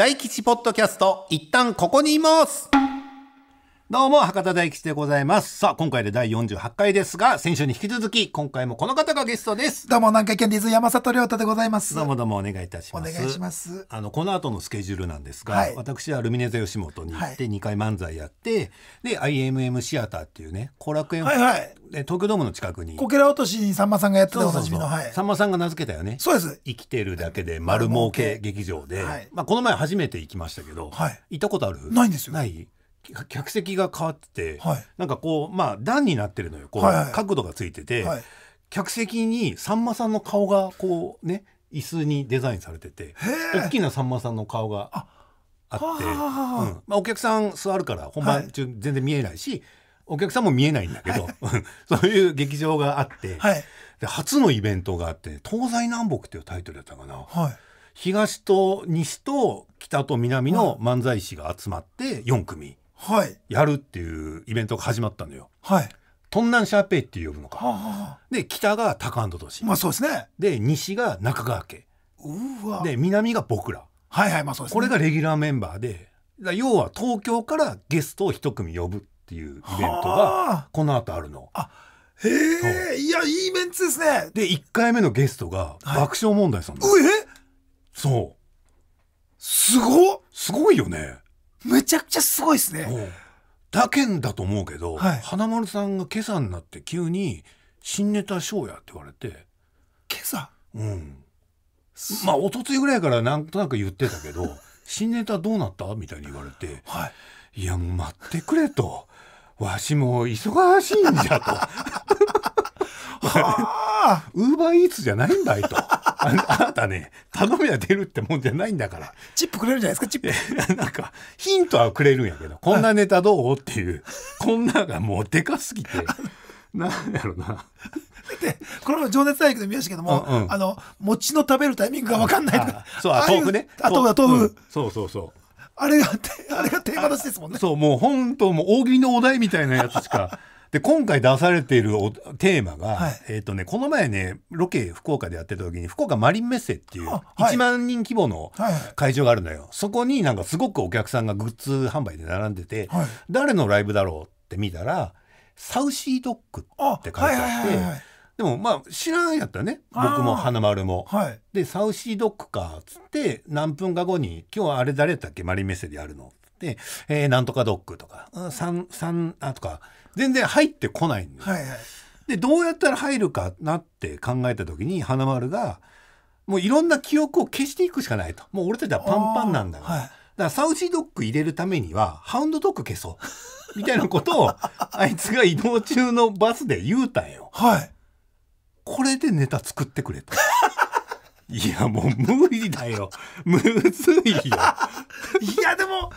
大吉ポッドキャスト、一旦ここにいますどうも、博多大吉でございます。さあ、今回で第48回ですが、先週に引き続き、今回もこの方がゲストです。どうも、南海キャンディーズ山里亮太でございます。どうもどうもお願いいたします。お願いします。あの、この後のスケジュールなんですが、はい、私はルミネ座吉本に行って2回漫才やって、はい、で、IMM シアターっていうね、後楽園、はいはい、東京ドームの近くに。こけら落としにさんまさんがやってたおなじみの。はい、さんまさんが名付けたよね。そうです。生きてるだけで丸儲け劇場で、はい、まあ、この前初めて行きましたけど、はい、行ったことあるないんですよ。ない客席が変わってて、はい、なんかこうまあ段になってるのよこう、はいはい、角度がついてて、はい、客席にさんまさんの顔がこうね椅子にデザインされてて大きなさんまさんの顔があって、うんまあ、お客さん座るから本番中全然見えないし、はい、お客さんも見えないんだけど、そういう劇場があって、で初のイベントがあって「東西南北」っていうタイトルだったかな。東と西と北と南の漫才師が集まって4組やるっていうイベントが始まったのよ。はい東南シャーペイって呼ぶのか、はあはあ、で北が高安都市まあそうですねで西が中川家で南が僕らはいはいまあそうです、ね、これがレギュラーメンバーで要は東京からゲストを一組呼ぶっていうイベントがこの後あるの。あへえいやいいメンツですねで1回目のゲストが爆笑問題さん、はい、えそうすごすごいよねめちゃくちゃすごいですね。だけんだと思うけど、はい、花丸さんが今朝になって急に「新ネタショーや」って言われて今朝うんまあ一昨日ぐらいからなんとなく言ってたけど「新ネタどうなった?」みたいに言われて「はい、いやもう待ってくれ」と「わしも忙しいんじゃ」と。ウーバーイーツじゃないんだいと。あなたね頼みは出るってもんじゃないんだからチップくれるじゃないですかチップなんかヒントはくれるんやけどこんなネタどうっていうこんながもうでかすぎてなんやろな。でこれも情熱大陸で見ましたけども、うんうん、あの餅の食べるタイミングが分かんないとかそうあ豆腐ねあ豆腐だ豆腐、うん、そうそうそうあれがあれがテーマ出しですもんねそうもう本当もう大喜利のお題みたいなやつしかで今回出されているおテーマが、はい、えっ、ー、とねこの前ねロケ福岡でやってた時に福岡マリンメッセっていう1万人規模の会場があるのよ、はい、そこになんかすごくお客さんがグッズ販売で並んでて、はい、誰のライブだろうって見たらサウシードッグって書いてあって。でもまあ知らんやったね僕も花丸も。はい、でサウシードッグかっつって何分か後に「今日あれ誰だっけマリンメッセでやるの」っつって「えー、なんとかドッグ」とか「3」あとか全然入ってこないんです、はいはい、でどうやったら入るかなって考えた時に花丸がもういろんな記憶を消していくしかないともう俺たちはパンパンなんだからはい、だからサウシドッグ入れるためにはハウンドドッグ消そうみたいなことを あいつが移動中のバスで言うたんよ。はい、これでネタ作ってくれと。いやもう無理だよ。むずいよ。いやでも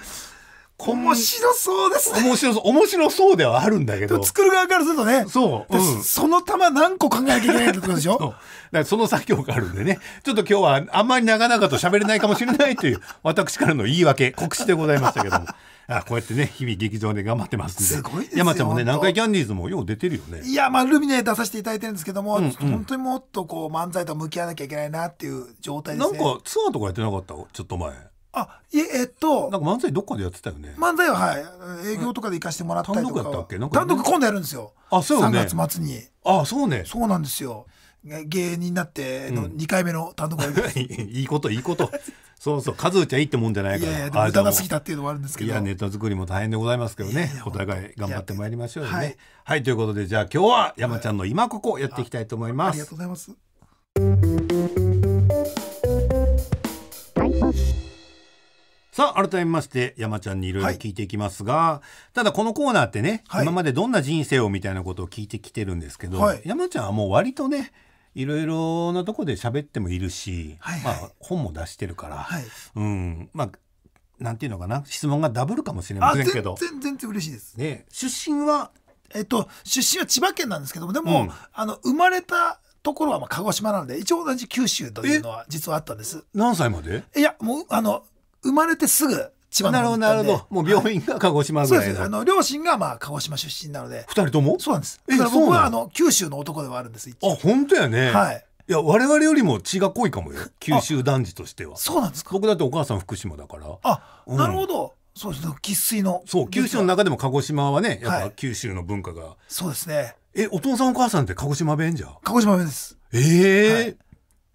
面白そうですね。面白そう、面白そうではあるんだけど。作る側からするとね。そう。うん、その玉何個考えなきゃいけないってことでしょそうだからその作業があるんでね。ちょっと今日はあんまり長々と喋れないかもしれないという、私からの言い訳、告知でございましたけども。あこうやってね日々劇場で頑張ってますんですごいです山ちゃんもね南海キャンディーズもよう出てるよねいやまあルミネ出させていただいてるんですけども、うんうん、本当にもっとこう漫才と向き合わなきゃいけないなっていう状態ですねなんかツアーとかやってなかったちょっと前あいえっとなんか漫才どっかでやってたよね漫才ははい営業とかで行かしてもらったりとか単独やったっけなんか単独今度やるんですよあそうね3月末にあそうねそうなんですよ芸人になっての2回目の単独ライブ、いいこといいことそうそう数打ちゃいいってもんじゃないからいやいや歌が過ぎたっていうのもあるんですけどいやネタ作りも大変でございますけどねお互い頑張ってまいりましょうね、はい、はい、ということでじゃあ今日は山ちゃんの今ここやっていきたいと思います、はありがとうございますさあ、改めまして、山ちゃんにいろいろ聞いていきますが、はい、ただこのコーナーってね、はい、今までどんな人生をみたいなことを聞いてきてるんですけど、はい、山ちゃんはもう割とね、いろいろなとこで喋ってもいるし、はいはい、まあ本も出してるから、うん、まあ、なんていうのかな、質問がダブルかもしれませんけど。全然、全然嬉しいです。ね、出身はえっと、出身は千葉県なんですけども、でも、うん、あの、生まれたところはまあ鹿児島なので、一応同じ九州というのは実はあったんです。何歳までいや、もう、あの、生まれてすぐ千葉のなるほ方ど、に行ったなるほど。もう病院が鹿児島ぐそうですあの。両親がまあ鹿児島出身なので二人ともそうなんですえだから僕はあの九州の男ではあるんです一応あ、本当やね。はい。いや、我々よりも血が濃いかもよ。九州男児としては。そうなんですか僕だってお母さん福島だから。あ、うんなるほどそうですね生粋のそう、九州の中でも鹿児島はね、やっぱ九州の文化が。そうですねえ、お父さんお母さんって鹿児島弁じゃん。鹿児島弁ですええはい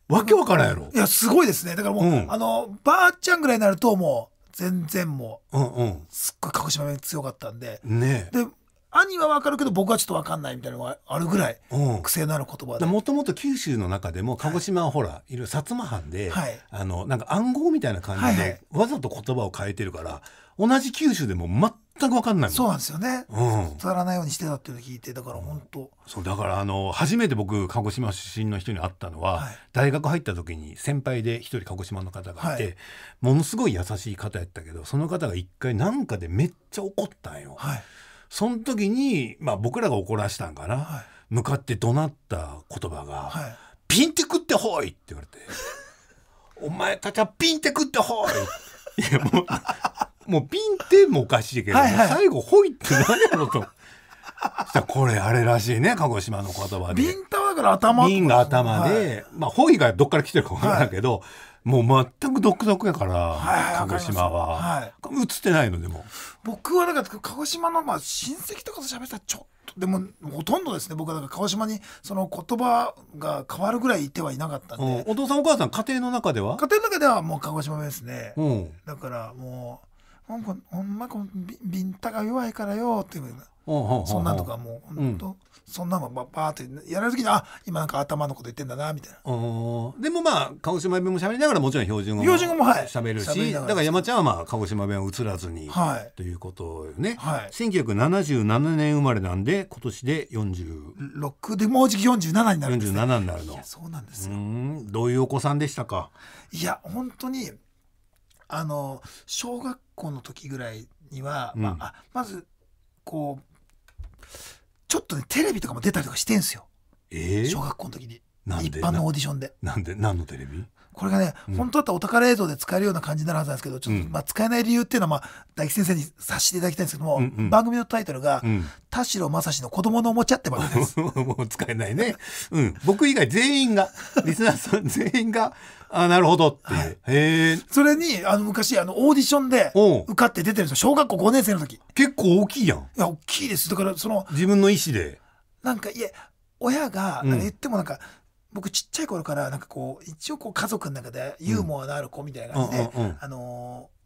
わけわからんやろいやすごいですねだからもう、うん、あのばあちゃんぐらいになるともう全然もう、うんうん、すっごい鹿児島弁強かったんで、ね、で兄は分かるけど僕はちょっと分かんないみたいなのがあるぐらい癖のある言葉でもともと九州の中でも鹿児島はほら、はい、い薩摩藩で、はい、あのなんか暗号みたいな感じで、はいはい、わざと言葉を変えてるから同じ九州でも全く分かんないそうなんですよね、うん、伝わらないようにしてたっていうのを聞いてだから本当、うん、そうだからあの初めて僕鹿児島出身の人に会ったのは、はい、大学入った時に先輩で一人鹿児島の方がいて、はい、ものすごい優しい方やったけどその方が一回なんかでめっちゃ怒ったんよ。はいその時に、まあ、僕らが怒らしたんかな、はい、向かって怒鳴った言葉が、はい、ピンて食ってほい!」って言われて「お前たちはピンて食ってほい!」いやもう もうピンてもおかしいけど、はいはい、最後「ほい」って何やろと。したこれあれらしいね鹿児島の言葉で。ビンタから頭が頭で、はい、まあ、ほい」がどっから来てるか分からんけど、はい、もう全く独特やから、はい、鹿児島は、はい、映ってないのでも僕はんか鹿児島のまあ親戚とかと喋ったらちょっとでもほとんどですね僕はんか鹿児島にその言葉が変わるぐらいいてはいなかったんで、うん、お父さんお母さん家庭の中では家庭の中ではもう鹿児島ですね、うん、だからもうほんまこビンタが弱いからよっていうそんなんとかもう本当、そんなんばばーってやられる時にあ今なんか頭のこと言ってんだなみたいな。でもまあ鹿児島弁も喋りながらもちろん標準語も準るし、はい、だから山ちゃんはまあ鹿児島弁を移らずに、はい、ということよね、はい。1977年生まれなんで今年で46でもうじき47になるんです、ね。47になるの。そうなんですよどういうお子さんでしたかいや本当にあの小学校の時ぐらいには、うん、まあ、まずこうちょっとねテレビとかも出たりとかしてんすよ、えー、小学校の時に一般のオーディションでなんで何のテレビこれがね、うん、本当だったらお宝映像で使えるような感じになるはずなんですけど、ちょっと、まあ、使えない理由っていうのは、まあ、大吉先生にさせていただきたいんですけども、うんうん、番組のタイトルが、うん、田代正史の子供のおもちゃって番組です。もう使えないね。うん。僕以外全員が、リスナーさん全員が、あなるほどっていはい、へそれに、あの、昔、あの、オーディションで受かって出てるんですよ。小学校5年生の時。結構大きいやん。いや、大きいです。だから、その。自分の意思で。なんか、いえ、親が、言ってもなんか、僕ちっちゃい頃からなんかこう一応こう家族の中でユーモアのある子みたいな感じで、うんうんうんあのー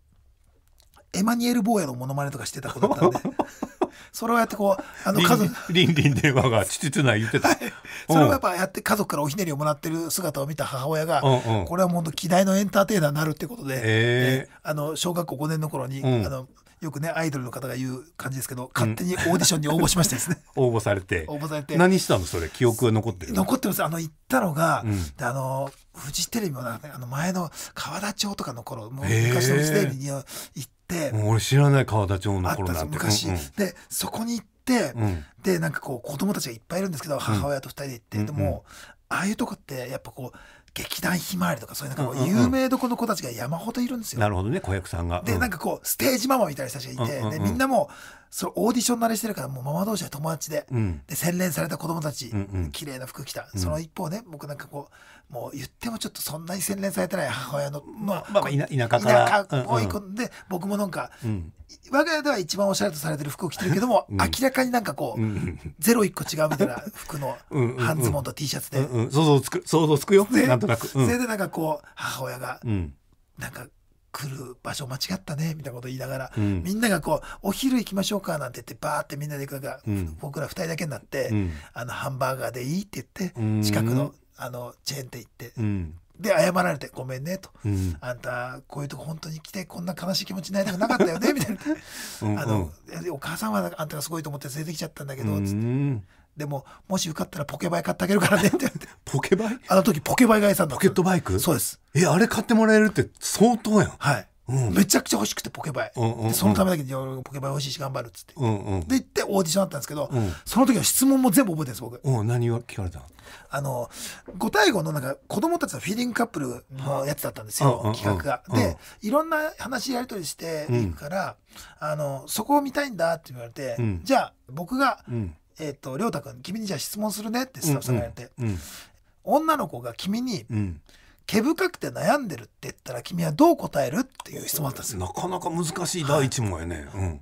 エマニュエル・坊やのモノマネとかしてた子だったんで それをやってこうあの家族リンリン電話がちつつない言ってた。それをやっぱやって家族からおひねりをもらってる姿を見た母親が、うんうんこれはもう本当希代のエンターテイナーになるってことで、へーあの小学校5年の頃に、うんあのよくねアイドルの方が言う感じですけど勝手にオーディションに応募しましてですね 応募されて応募されて何したのそれ記憶が残ってる残ってますあの行ったのが、うん、あのフジテレビも、ね、あの前の川田町とかの頃もう昔のフジテレビに行って俺知らない川田町の頃なんて昔、うんうん、でそこに行って、うん、でなんかこう子供たちがいっぱいいるんですけど母親と二人で行って、うん、でも、うん、ああいうとこってやっぱこう劇団ひまわりとかそういうなんか有名どこの子たちが山ほどいるんですよ。なるほどね小役さんが。でなんかこうステージママみたいな人たちがいて、みんなもうそれオーディション慣れしてるからもうママ同士で友達で,、で洗練された子供たち、うんうん、綺麗な服着た、その一方ね僕なんかこうもう言ってもちょっとそんなに洗練されてない母親の、まあまあ、田舎から田舎追い込んで、僕もなんか、我が家では一番おしゃれとされてる服を着てるけども、明らかになんかこう、ゼロ一個違うみたいな服の 半ズボンと T シャツで、想像つく想像つくよ、なんとなく、それでなんかこう母親が、うなんか来る場所間違ったねみたいなこと言いながら、うん、みんながこう「お昼行きましょうか」なんて言ってバーってみんなで行くが、うん、僕ら2人だけになって、うん、あのハンバーガーでいいって言って近くのあのチェーン店行って、で謝られて「ごめんね」と、あんたこういうとこ本当に来てこんな悲しい気持ちになりたくなかったよね」みたいなあの、お母さんはあんたがすごいと思って連れてきちゃったんだけど」つって。でも、もし受かったらポケバイ買ってあげるからね って言って。ポケバイあの時ポケバイが餌だポケットバイクそうです。え、あれ買ってもらえるって相当やん。はい。うん、めちゃくちゃ欲しくてポケバイ、うんうんうん、そのためだけにポケバイ欲しいし頑張るっつって、うんうん、で行ってオーディションあったんですけど、うん、その時の質問も全部覚えてるんです僕、うん、何を聞かれたあの5対5のなんか子供たちのフィーリングカップルのやつだったんですよ、うん、企画が、うんうん、で、いろんな話やり取りしていくから、あのそこを見たいんだって言われて、じゃあ僕が、うんえっ、ー、と、りょうたくん、君にじゃあ質問するねってスタッフさんが言って、うんうん女の子が君に、毛深くて悩んでるって言ったら君はどう答えるっていう質問だったんですよ。なかなか難しい第一問やね。はいうん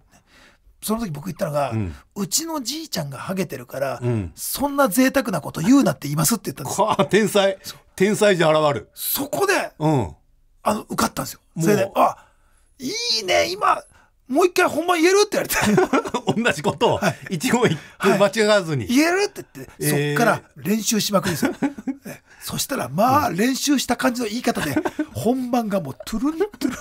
その時僕言ったのが、うん、うちのじいちゃんがハゲてるから、うん、そんな贅沢なこと言うなって言いますって言ったんですよ。天才。天才じゃ現る。そこで、うん、あの、受かったんですよ。それで、あ、いいね、今、もう一回本番言えるって言われて 同じことを一言一句間違わずに、はい、言えるって言って、そっから練習しまくりですよそしたらまあ練習した感じの言い方で本番がもうトゥルントゥルン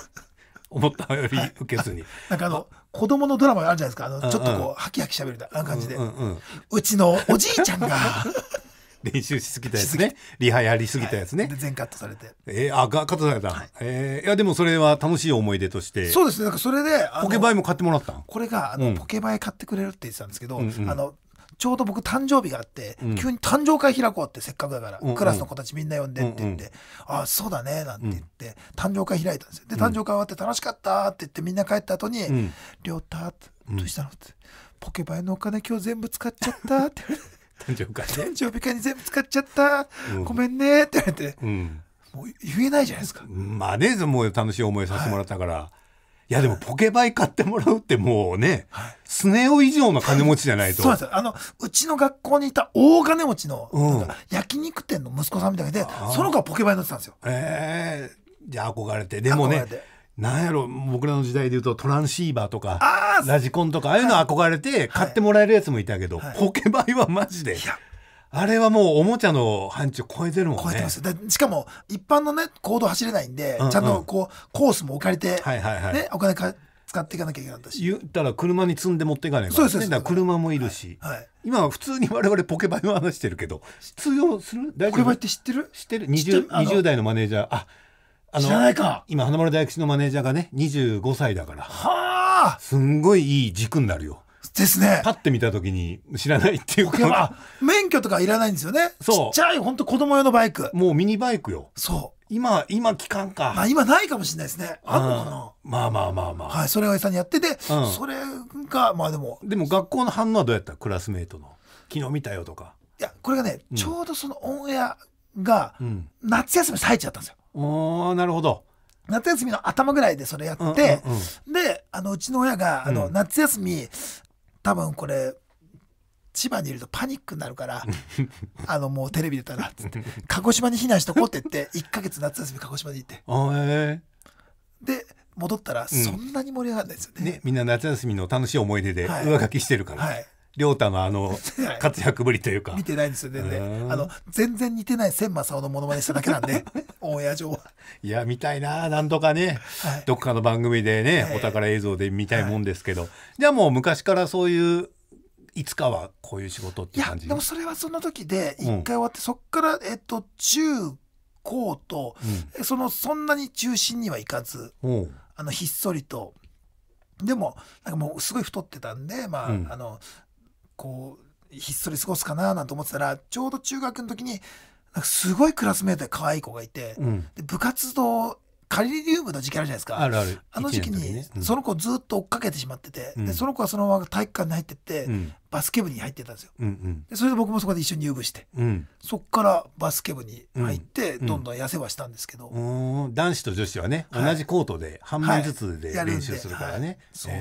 思ったより受けずに、なんかあの子供のドラマあるじゃないですかあのちょっとこうハキハキしゃべるみたいな感じで、うちのおじいちゃんが練習しすぎたやつねリハやりすぎたやつね、はい、全カットされてえー、あカットされた、はい、えー、いやでもそれは楽しい思い出としてそうですねなんかそれでポケバイも買ってもらったこれがあの、うん、ポケバイ買ってくれるって言ってたんですけど、うんうん、あのちょうど僕誕生日があって、うん、急に誕生会開こうってせっかくだから、うんクラスの子たちみんな呼んでって言って、うんうん、ああそうだねなんて言って、うん、誕生会開いたんですよで誕生会終わって楽しかったって言ってみんな帰った後に「亮、う、太、ん」どうしたの?」って「ポケバイのお金今日全部使っちゃった」って言われて。誕生会誕生日会に全部使っちゃった、うん、ごめんねって言われて、うん、もう言えないじゃないですかまあねもう楽しい思いさせてもらったから、はい、いやでもポケバイ買ってもらうってもうね、はい、スネ夫以上の金持ちじゃないとそうですあのうちの学校にいた大金持ちの、うん、焼肉店の息子さんみたいでその子はポケバイ乗ってたんですよええー、じゃあ憧れてでもねなんやろ僕らの時代でいうとトランシーバーとかラジコンとかああいうの憧れて買ってもらえるやつもいたけど、はい、ポケバイはマジで。あれはもうおもちゃの範疇超えてるもんね。超えてます。でしかも一般のね、行動走れないんで、うんうん、ちゃんとこう、コースも置かれて、はいはいはい、ね、お金か使っていかなきゃいけないったし。言ったら車に積んで持っていかないから、ね、そうですね。車もいるし、はい、はい、今普通に我々ポケバイの話してるけど、通用するポケバイって知ってる知ってる ?20 20代のマネージャー。ああの今花丸大吉のマネージャーがね25歳だからはあすんごいいい軸になるよですねパッて見た時に知らないっていうか免許とかいらないんですよねそうちっちゃい本当子供用のバイクもうミニバイクよそう今今期間かまあ今ないかもしれないですねあるのかなまあまあまあまあはいそれが餌にやってて、うん、それがまあでもでも学校の反応はどうやったクラスメートの昨日見たよとかいやこれがね、うん、ちょうどそのオンエアが夏休み最中だったんですよおなるほど夏休みの頭ぐらいでそれやって、うんうんうん、であのうちの親があの、夏休み多分これ千葉にいるとパニックになるから あのもうテレビ出たらっつって鹿児島に避難しとこうって言って1か 月夏休み鹿児島に行って。で戻ったらそんなに盛り上がらないですよねうんね、みんな夏休みの楽しい思い出で上書きしてるから。はい、はい亮太のあの 活躍ぶりというか見てないんですよね、ね、あの全然似てない千正雄のものまねしただけなんで オンエア上はいや見たいななんとかね、はい、どっかの番組でね、お宝映像で見たいもんですけど、はい、じゃあもう昔からそういういつかはこういう仕事っていう感じいやでもそれはその時で一回終わって、うん、そっからえっと中高と、うん、そのそんなに中心にはいかず、あのひっそりとでもなんかもうすごい太ってたんでまあ、うん、あのこうひっそり過ごすかななんて思ってたらちょうど中学の時になんかすごいクラスメートで可愛い子がいて、うん、で部活動カリリウムの時期あるじゃないですかあの時期に、その子ずっと追っかけてしまってて、うん、でその子はそのまま体育館に入ってって、バスケ部に入ってたんですよ、うんうん、でそれで僕もそこで一緒に入部して、うん、そっからバスケ部に入って、どんどん痩せはしたんですけど、うんうん、男子と女子はね、はい、同じコートで半分ずつで練習するからね、はい、そっ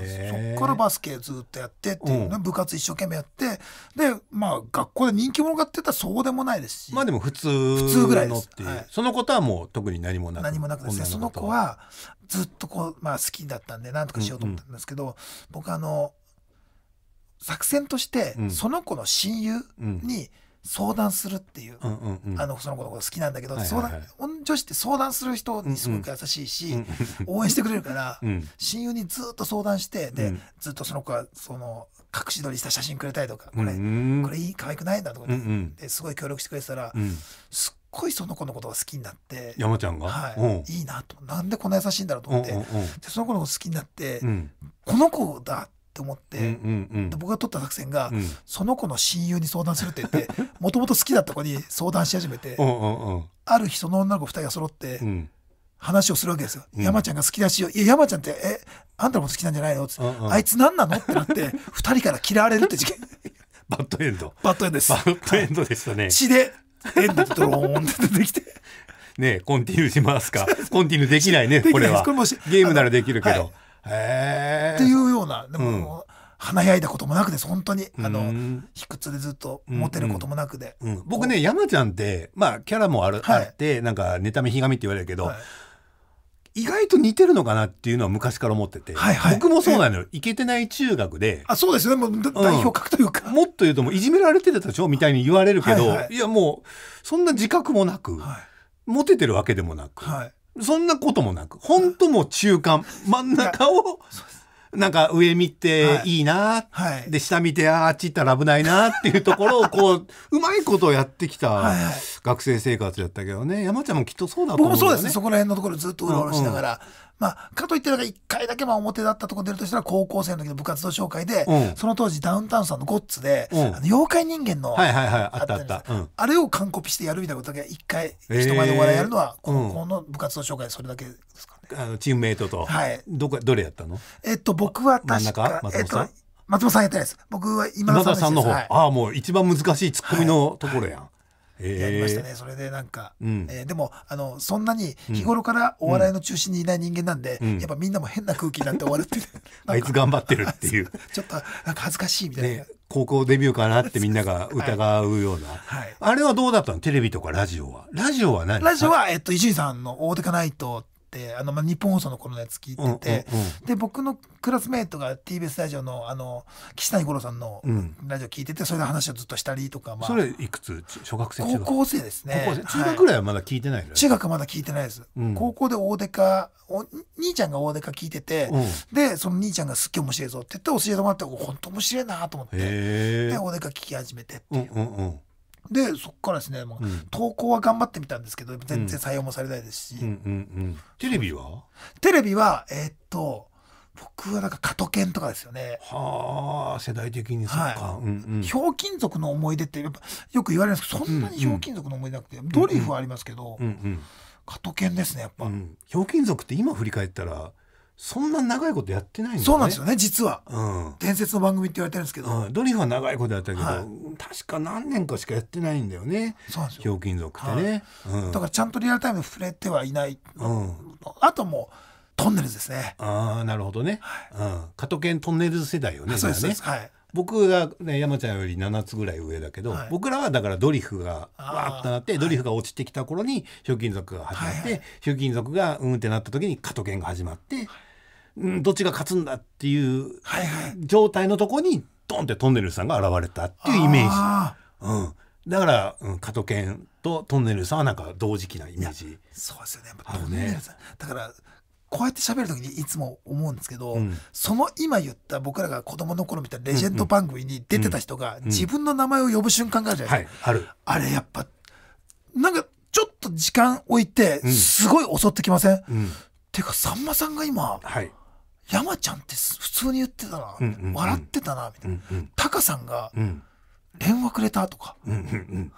そからバスケずっとやってっていうね、部活一生懸命やってでまあ学校で人気者かってったらそうでもないですしまあでも普通普通ぐらいです、はい、そのことはもう特に何もなく何もなくですねその子はずっとこう、まあ、好きだったんで何とかしようと思ったんですけど、僕あの作戦として、その子の親友に相談するっていう、あのその子のこと好きなんだけど、相談女子って相談する人にすごく優しいし、応援してくれるから、親友にずっと相談してで、ずっとその子がその隠し撮りした写真くれたりとかこれ、これいい可愛くないんだとか、ですごい協力してくれてたら、すっごいその子のことが好きになって山ちゃんが、はい、いいなとなんでこんな優しいんだろうと思ってでその子のこと好きになって、うん、この子だって思って、うんうんで僕が取った作戦が、うん、その子の親友に相談するって言ってもともと好きだった子に相談し始めてある日その女の子2人が揃って。うん話をするわけですよ。うん、山ちゃんが好きだしよ。いや、山ちゃんって、え、あんたのこと好きなんじゃないのって、うんうん、あいつ何なのってなって、二人から嫌われるって事件。バッドエンド。バッドエンドです。バッドエンドでしたね。はい、血で、エンドドローンって出てきて。ねコンティニューしますか。コンティニューできないね、これは。これもゲームならできるけど。っていうようなでも、華やいだこともなくです本当にあの卑屈でずっとモテることもなくで、うんうん、僕ね山ちゃんってまあキャラもある、はい、あってなんか妬みひがみって言われるけど、はい、意外と似てるのかなっていうのは昔から思ってて、はいはい、僕もそうなのよいけてない中学であそうですねもう代表格というか、もっと言うともいじめられてたでしょみたいに言われるけど、はいはい、いやもうそんな自覚もなく、はい、モテてるわけでもなく、はい、そんなこともなく本当も中間 真ん中をなんか上見ていいな、はいはい、で下見てああっち行ったら危ないなっていうところをこううまいことをやってきた学生生活やったけどね山ちゃんもきっとそうだと思う、ね、僕もそうですねそこら辺のところずっとうろうろしながら、うんうん、まあかといってなんか1回だけまあ表だったとこ出るとしたら高校生の時の部活動紹介で、うん、その当時ダウンタウンさんの「ゴッツで」で、うん、妖怪人間の、はいはいはい、あったあった、うん、あれを完コピしてやるみたいなことだけ1回人前でお笑いやるのはこ高この部活動紹介それだけですかね、あのチームメイトと、はい、どこどれやったのえっと僕は確かえっと松本さんやってないです。僕は今田さんの方、はい、ああもう一番難しいツッコミのところやん。はいはいやりましたね、えー、それでなんか、うん、えー、でもあのそんなに日頃からお笑いの中心にいない人間なんで、うん、やっぱみんなも変な空気になって終わるって、ね、あいつ頑張ってるっていう ちょっとなんか恥ずかしいみたいな、ね、高校デビューかなってみんなが疑うような、はい、あれはどうだったのテレビとかラジオはラジオは何ラジオは、えっと、伊集院さんの「大手かないと」ってあの、まあ、日本放送の頃のやつ聞いてて、で僕のクラスメートが TBS ラジオのあの岸谷五郎さんのラジオ聞いてて、それで話をずっとしたりとか、まあ、それいくつ小学生高校生ですね中学ぐらいはまだ聞いてない、はい、中学はまだ聞いてないです、うん、高校で大デカお兄ちゃんが大デカ聞いてて、うん、でその兄ちゃんがすっげえ面白いぞって言って教えてもらって本当面白いなと思ってで大デカ聞き始めてっていう。うんうんうんでそこからですね、まあ、うん、投稿は頑張ってみたんですけど全然採用もされないですし、うんうんうん、テレビはテレビはえー、っと僕はなんか加トケンとかですよねはあ世代的にそっか、はいうんうん、ひょうきん族の思い出ってやっぱよく言われるんですけどそんなにひょうきん族の思い出なくて、うんうん、ドリフはありますけど、うんうん、加トケンですねやっぱ、ひょうきん族って今振り返ったらそんな長いことやってないんだ、ね、そうなんですよね実は、うん、伝説の番組って言われてるんですけど、うん、ドリフは長いことやったけど、はい、確か何年かしかやってないんだよねそうなんですよひょうきん族ってね、はいうん、だからちゃんとリアルタイム触れてはいない、うん、あともうトンネルですねああなるほどね、はい、うん、加藤健トンネル世代よねそうですね、はい僕が、ね、山ちゃんより7つぐらい上だけど、はい、僕らはだからドリフがわーっとなってドリフが落ちてきた頃にひょうきん族が始まって、ひょうきん族がうんってなった時に加藤犬」が始まって、はいどっちが勝つんだっていう状態のとこにドンってトンネルさんが現れたっていうイメージ、うん、だから、うん、加藤健とトンネルさんはなんか同時期なイメージそうですよねやっぱねだからこうやって喋る時にいつも思うんですけど、うん、その今言った僕らが子供の頃見たレジェンド番組に出てた人が自分の名前を呼ぶ瞬間があるじゃないですか、はい、あるあれやっぱなんかちょっと時間置いてすごい襲ってきません、うん、てかさんまさんが今、はい、山ちゃんって普通に言ってたな、うんうんうん、笑ってたなみたいな、うんうん、さんが電話くれたとか、うんうんうん、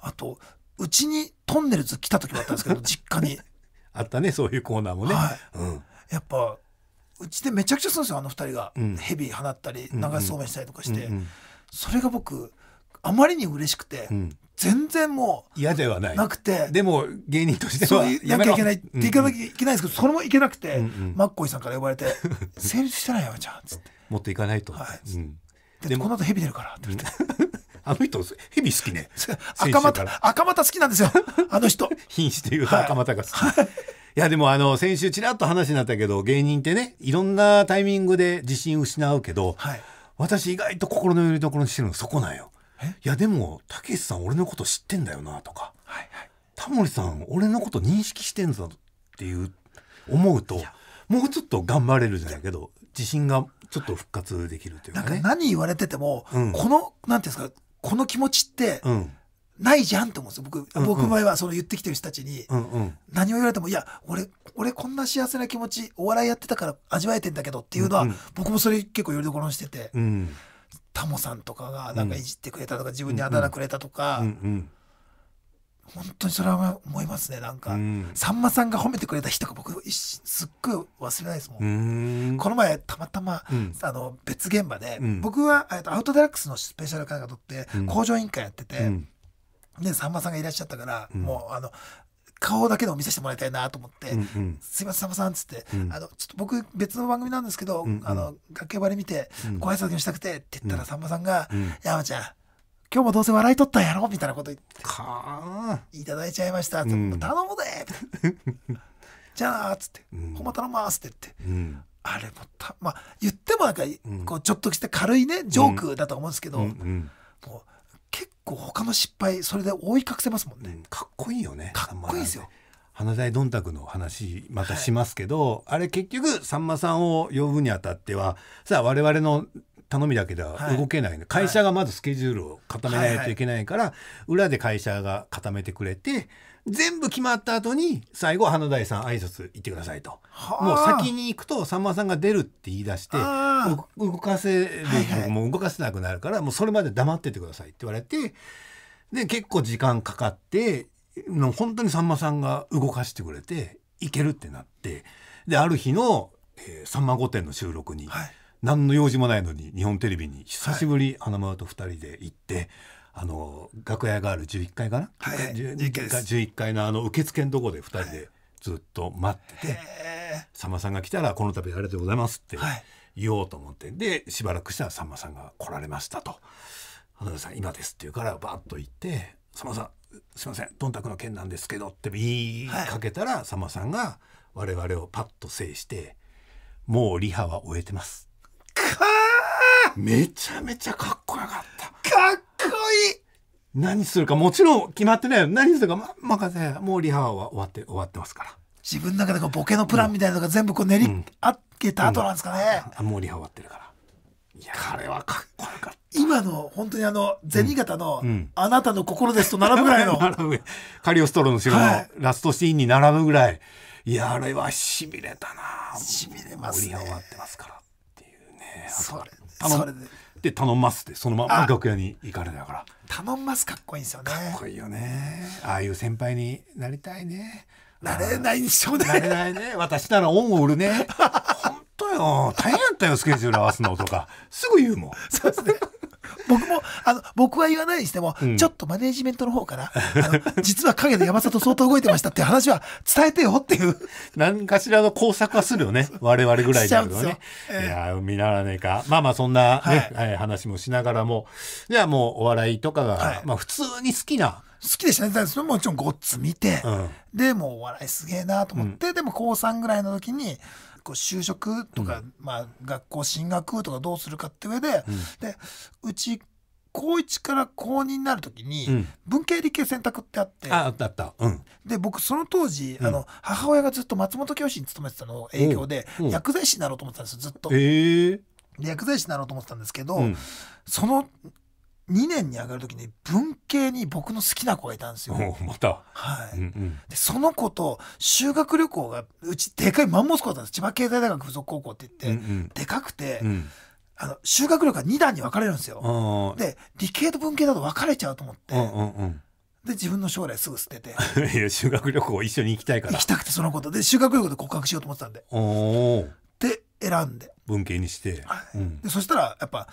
あとうちにトンネルズ来た時もあったんですけど 実家にあったねそういうコーナーもね、はいうん、やっぱうちでめちゃくちゃするんですよあの2人が、うん、放ったり流しそうめんしたりとかして、うんうん、それが僕あまりに嬉しくて、うん、全然もう嫌ではないなくてでも芸人としてはやめなきゃいけないっていかなきゃいけないんですけど、それもいけなくて、マッコイさんから呼ばれて「成立してないよじゃあ」っつって持っていかないと、はい、でこの後ヘビ出るからって言わて。あの人ヘビ好きね 赤股赤股好きなんですよあの人瀕死というか赤股が好き、はいいやでもあの先週ちらっと話になったけど芸人ってねいろんなタイミングで自信失うけど、はい、私意外と心のよりどころにしてるのそこなんよ。いやでもたけしさん俺のこと知ってんだよなとか、はいはい、タモリさん俺のこと認識してんだっていう思うともうちょっと頑張れるじゃないけど自信がちょっと復活できるというか、ね,、なんか何言われてても、うん、このなんていうんですかこの気持ちって、うんないじゃんと思うんですよ僕、うんうん、僕の場合はその言ってきてる人たちに、何を言われても「いや俺俺こんな幸せな気持ちお笑いやってたから味わえてんだけど」っていうのは、うんうん、僕もそれ結構よりどころにしてて、うタモさんとかがなんかいじってくれたとか、自分にあだ名くれたとか、うんうん本当にそれは思いますねなんか、うん、さんまさんが褒めてくれた日とか僕すっごい忘れないですもんこの前たまたま、うん、あの別現場で、うん、僕はアウトデラックスのスペシャル感がとって、工場委員会やってて、でさんまさんがいらっしゃったから、もうあの顔だけでも見させてもらいたいなと思って「うんうん、すいませんさんまさん」っつって、うん、あの「ちょっと僕別の番組なんですけど、うんうん、あの楽屋バレ見て、ご挨拶にしたくて」って言ったらさんまさんが「山、うん、ちゃん今日もどうせ笑いとったんやろ」みたいなこと言って「いただいちゃいました」って「頼むで!」じゃあ」っつって「ほんま頼ます」って言って。あれもたまあ言ってもなんか、こうちょっとした軽いねジョークだと思うんですけど、もう結構他の失敗それで覆い隠せますもんね、うん、かっこいいよねかっこいいですよ花大どんたくの話またしますけど、はい、あれ結局さんまさんを呼ぶにあたってはさあ我々の頼みだけでは動けないの、はい、会社がまずスケジュールを固めないといけないから、裏で会社が固めてくれて全部決まった後に最後花大さん挨拶行ってくださいと、はあ、もう先に行くとさんまさんが出るって言い出して動かせる、はいはい、もう動かせなくなるからもうそれまで黙っててくださいって言われてで結構時間かかって本当にさんまさんが動かしてくれて行けるってなってである日のえー「さんま御殿」の収録に、はい、何の用事もないのに日本テレビに久しぶり、花丸と2人で行ってあの楽屋がある11階かな、はい、11, 階のあの受付のとこで2人でずっと待ってて、さんまさんが来たら「この度ありがとうございます」って言おうと思って、でしばらくしたらさんまさんが来られましたと「花田さん今です」って言うからバッと行って「さんまさんすいませんどんたくの件なんですけど」って言いかけたら、はい、さんまさんが我々をパッと制して「もうリハは終えてます」めちゃめちゃかっこよかった。かっいい何するかもちろん決まってないよ何するか、ま、任せもうリハは終わって終わってますから自分の中でこうボケのプランみたいなのが全部こう練り、うん、あけた後なんですかね、うん、もうリハ終わってるからいや彼はかっこよかった今の本当にあの銭形の、あなたの心です」と並ぶぐらいの カリオストロの城のラストシーンに並ぶぐらい、はい、いやあれはしびれたなしびれますねリハ終わってますからっていうねそれそれで頼ますってそのまま楽屋に行かれたから頼ますかっこいいんですよねかっこいいよねああいう先輩になりたいねなれないでしょうねなれないね私なら恩を売るね 本当よ大変やったよスケジュール合わすのとかすぐ言うもんそうですね 僕もあの僕は言わないにしても、うんちょっとマネージメントの方から実は陰で山里相当動いてましたっていう話は伝えてよっていう 何かしらの工作はするよね。我々ぐらいだけどねえいや見習わねえか。まあまあ、そんな、ねはい話もしながらも、じゃあもうお笑いとかが、はいまあ普通に好きな、好きでしたねそれももちろんごっつ見て、うんでもうお笑いすげえなと思って、でも高3ぐらいの時にこう就職とか、うん、まあ、学校進学とかどうするかって上で,、うん、でうち高1から高2になる時に文系理系選択ってあってあったあった、うん、で僕その当時、うん、あの母親がずっと松本教師に勤めてたの営業で、薬剤師になろうと思ってたんですよずっと。えー、薬剤師になろうと思ってたんですけど、その2年に上がる時に文系に僕の好きな子がいたんですよ。また、はいうんうん、でその子と修学旅行がうちでかいマンモス校だったんです千葉経済大学附属高校って言って、うんうん、でかくて、うん、あの修学旅行が2段に分かれるんですよ。で理系と文系だと分かれちゃうと思って。うんうんで自分の将来すぐ捨てて いや修学旅行一緒に行きたいから行きたくてそのことで修学旅行で告白しようと思ってたんでで選んで文系にして、はいうん、でそしたらやっぱ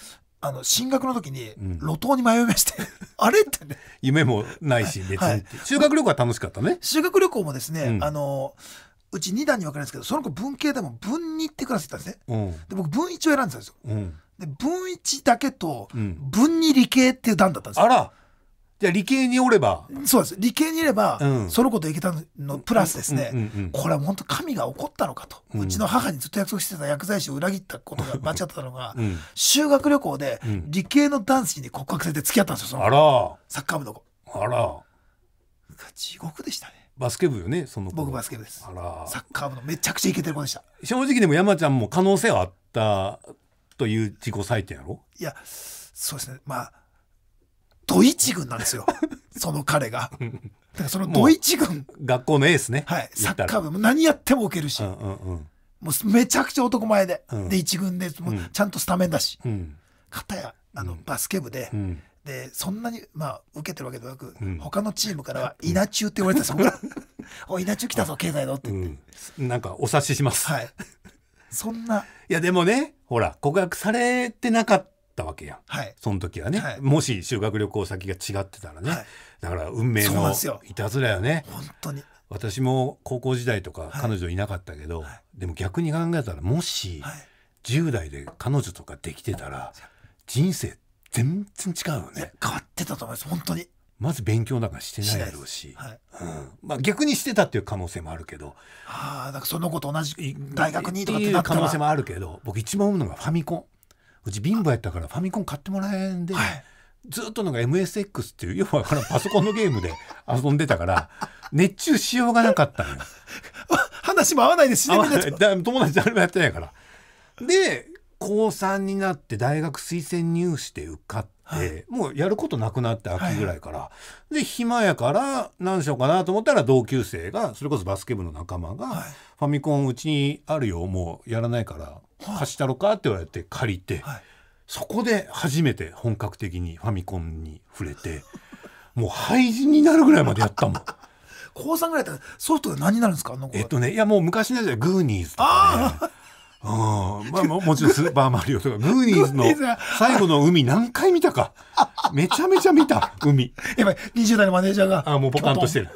あの進学の時に路頭に迷いまして、うん、あれってね夢もないし別に、はい、修学旅行は楽しかったね修学旅行もですね、うん、あのうち2段に分かれるんですけどその子文系でも文2ってクラス行ったんですね、で僕文1を選んでたんですよ、で文1だけと文2理系っていう段だったんですよ、あらじゃ理系におればそうです理系にいれば、うん、そのこといけたのプラスですね、うんうんうんこれは本当神が怒ったのかと、うん、うちの母にずっと約束してた薬剤師を裏切ったことが間違ってたのが、うん、修学旅行で理系の男子に骨格されて付き合ったんですよあらサッカー部の子あら地獄でしたねバスケ部よねその僕バスケ部ですあらサッカー部のめちゃくちゃイケてる子でした正直でも山ちゃんも可能性はあったという自己採点やろいやそうですねまあドイチ軍なんですよ その彼が。だからそのドイチ軍学校のエースね、はい、サッカー部も何やっても受けるし、うんうんうん、もうめちゃくちゃ男前で、うん、で一軍でもうちゃんとスタメンだし、うん、片やあの、バスケ部で。うんでそんなに、まあ、受けてるわけではなく、うん、他のチームからは「稲中」って言われてそこから「お稲中来たぞ経済の」ってって、うん、なんかお察ししますはいそんないやでもねほら告白されてなかった。ったわけやん、はい、その時はね、はい、もし修学旅行先が違ってたらね、はい、だから運命のいたずらよね本当に私も高校時代とか彼女いなかったけど、でも逆に考えたらもし10代で彼女とかできてたら人生全然違うよね変わってたと思います本当にまず勉強なんかしてないだろうし、はいうんまあ、逆にしてたっていう可能性もあるけどあだからその子と同じ大学にとかっていう可能性もあるけど僕一番思うのがファミコンうち貧乏やったからファミコン買ってもらえんで、はい、ずっとなんか MSX っていう要はこのパソコンのゲームで遊んでたから熱中しようがなかったのよ 話も合わないですしね友達誰もやってないからで高3になって大学推薦入試で受かっはいえもうやることなくなって秋ぐらいから、はい、で暇やから何しようかなと思ったら同級生がそれこそバスケ部の仲間が、ファミコンうちにあるよもうやらないから貸したろか?」って言われて借りて、そこで初めて本格的にファミコンに触れて もう廃人になるぐらいまでやったもん。高3ぐらいだったらソフトで何になるんですかえっとねいやもう昔のやつはグーニーズとか、ね、あまあ、もちろんスーパーマリオとか、ムーニーズの最後の海何回見たか。めちゃめちゃ見た、海。やばい、20代のマネージャーが。あもうポカンとしてる。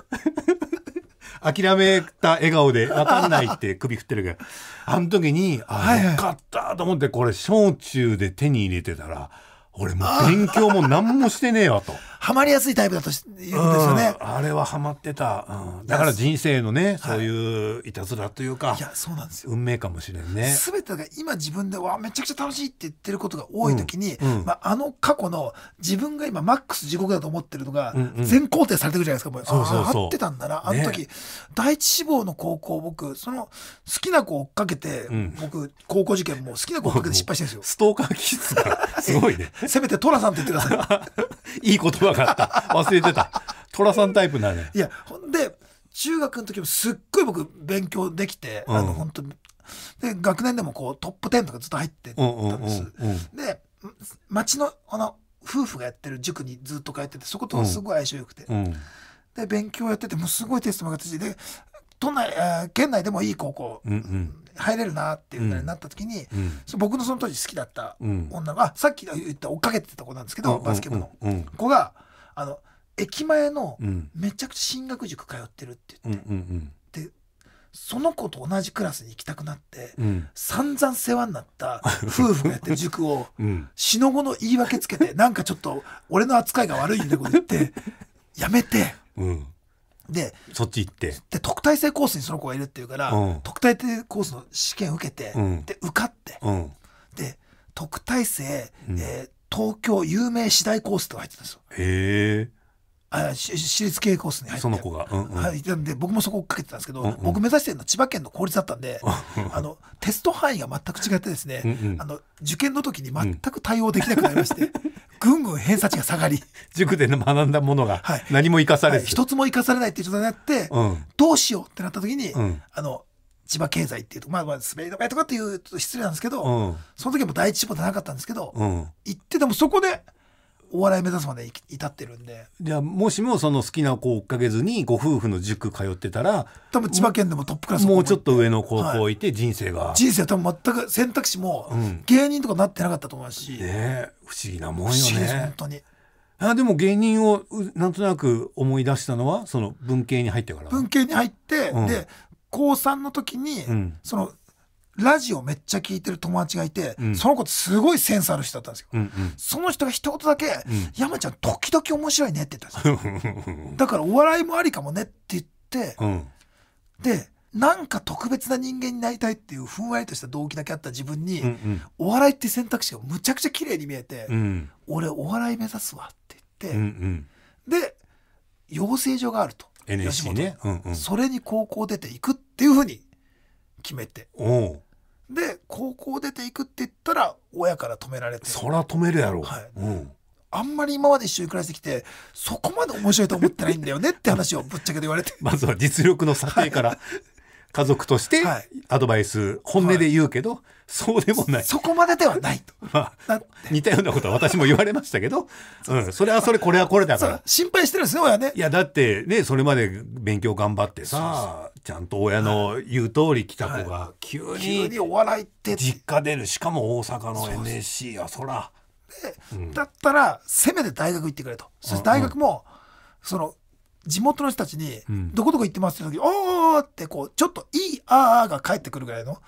諦めた笑顔で、わかんないって首振ってるけど、あの時に、あ、よかったと思って、これ、小中で手に入れてたら、俺もう勉強も何もしてねえわと。はまりやすいタイプだということですよね、うん、あれははまってた、うん、だから人生のねそういういたずらというか、はい、いやそうなんですよ運命かもしれんね全てが今自分でわめちゃくちゃ楽しいって言ってることが多い時に、うん、まあ、あの過去の自分が今マックス地獄だと思ってるのが全肯定されてくるじゃないですか、うんうん、もうそうそう合ってたんだなあの時、ね、第一志望の高校僕その好きな子追っかけて、うん、僕高校受験も好きな子追っかけて失敗してるんですよストーカー気質がすごいね せめて寅さんって言ってください いい言葉分かった。忘れてた。寅さんタイプなのいや、ほんで、中学の時もすっごい僕勉強できて、うん、あの、本当で、学年でもこうトップ10とかずっと入ってたんです。で、町の、あの、夫婦がやってる塾にずっと通ってて、そことすごい相性良くて。うんうん、で、勉強やってて、もうすごいテストも上がっててで、都内、えー、県内でもいい高校、うんうん入れるなっていうぐになった時に、うん、僕のその当時好きだった女が、うん、さっき言った追っかけてた子なんですけど、バスケ部の子があの駅前のめちゃくちゃ進学塾通ってるって言って、うんうんうん、でその子と同じクラスに行きたくなって、うん、散々世話になった夫婦がやってる塾を、うん、しのごの言い訳つけてなんかちょっと俺の扱いが悪いんだこと言って やめて。うんでそっち行ってで特待生コースにその子がいるっていうから、うん、特待生コースの試験受けて、うん、で受かって、うん、で特待生、うん、えー、東京有名私大コースとか入ってたんですよへえあし私立系コースに入ってその子が、うんうん、はい、なんで僕もそこ追かけてたんですけど、うんうん、僕目指してるのは千葉県の公立だったんであのテスト範囲が全く違ってですね、うんうん、あの受験の時に全く対応できなくなりまして、うんぐんぐん偏差値が下がり 塾で学んだものが何も生かされず、はいはい、一つも生かされないっていう状態になって、うん、どうしようってなった時に、うん、あの千葉経済っていうとまあまあ滑り止めとかっていうと失礼なんですけど、うん、その時はもう第一志望じゃなかったんですけど、行ってでもそこでお笑い目指すまで至ってるんでじゃあもしもその好きな子を追っかけずにご夫婦の塾通ってたら多分千葉県でもトップクラスもうちょっと上の高校いて人生が、はい、人生は多分全く選択肢も芸人とかなってなかったと思うし、うん、ね不思議なもんよね不思議です本当にあでも芸人をなんとなく思い出したのはその文系に入ってから文系に入って、うん、で高3の時に、うん、そのラジオめっちゃ聞いてる友達がいて、うん、その子すごいセンスある人だったんですよ。うんうん、その人が一言だけ、山ちゃん時々面白いねって言ったんですよ。だからお笑いもありかもねって言って、で、なんか特別な人間になりたいっていうふんわりとした動機だけあった自分に、うんうん、お笑いって選択肢がむちゃくちゃ綺麗に見えて、うん、俺お笑い目指すわって言って、うんうん、で養成所があると NSC ね、うんうん、それに高校出ていくっていうふうに決めて。おで高校出ていくって言ったら親から止められてそら止めるやろ、はいうん、あんまり今まで一緒に暮らしてきてそこまで面白いと思ってないんだよねって話をぶっちゃけて言われて まずは実力の査定から、はい、家族としてアドバイス、本音で言うけど、そうでもないそこまでではないと、まあ、似たようなことは私も言われましたけど、うん、それはそれこれはこれだから心配してるんですね親ねいやだってねそれまで勉強頑張ってさちゃんと親の言う通り来た子が急にお笑いって実家出るしかも大阪の NSC やそらで、だったらせめて大学行ってくれとそして大学も、その地元の人たちに、どこどこ行ってますって時、うん、おあ」ってこう、ちょっといいああが返ってくるぐらいの、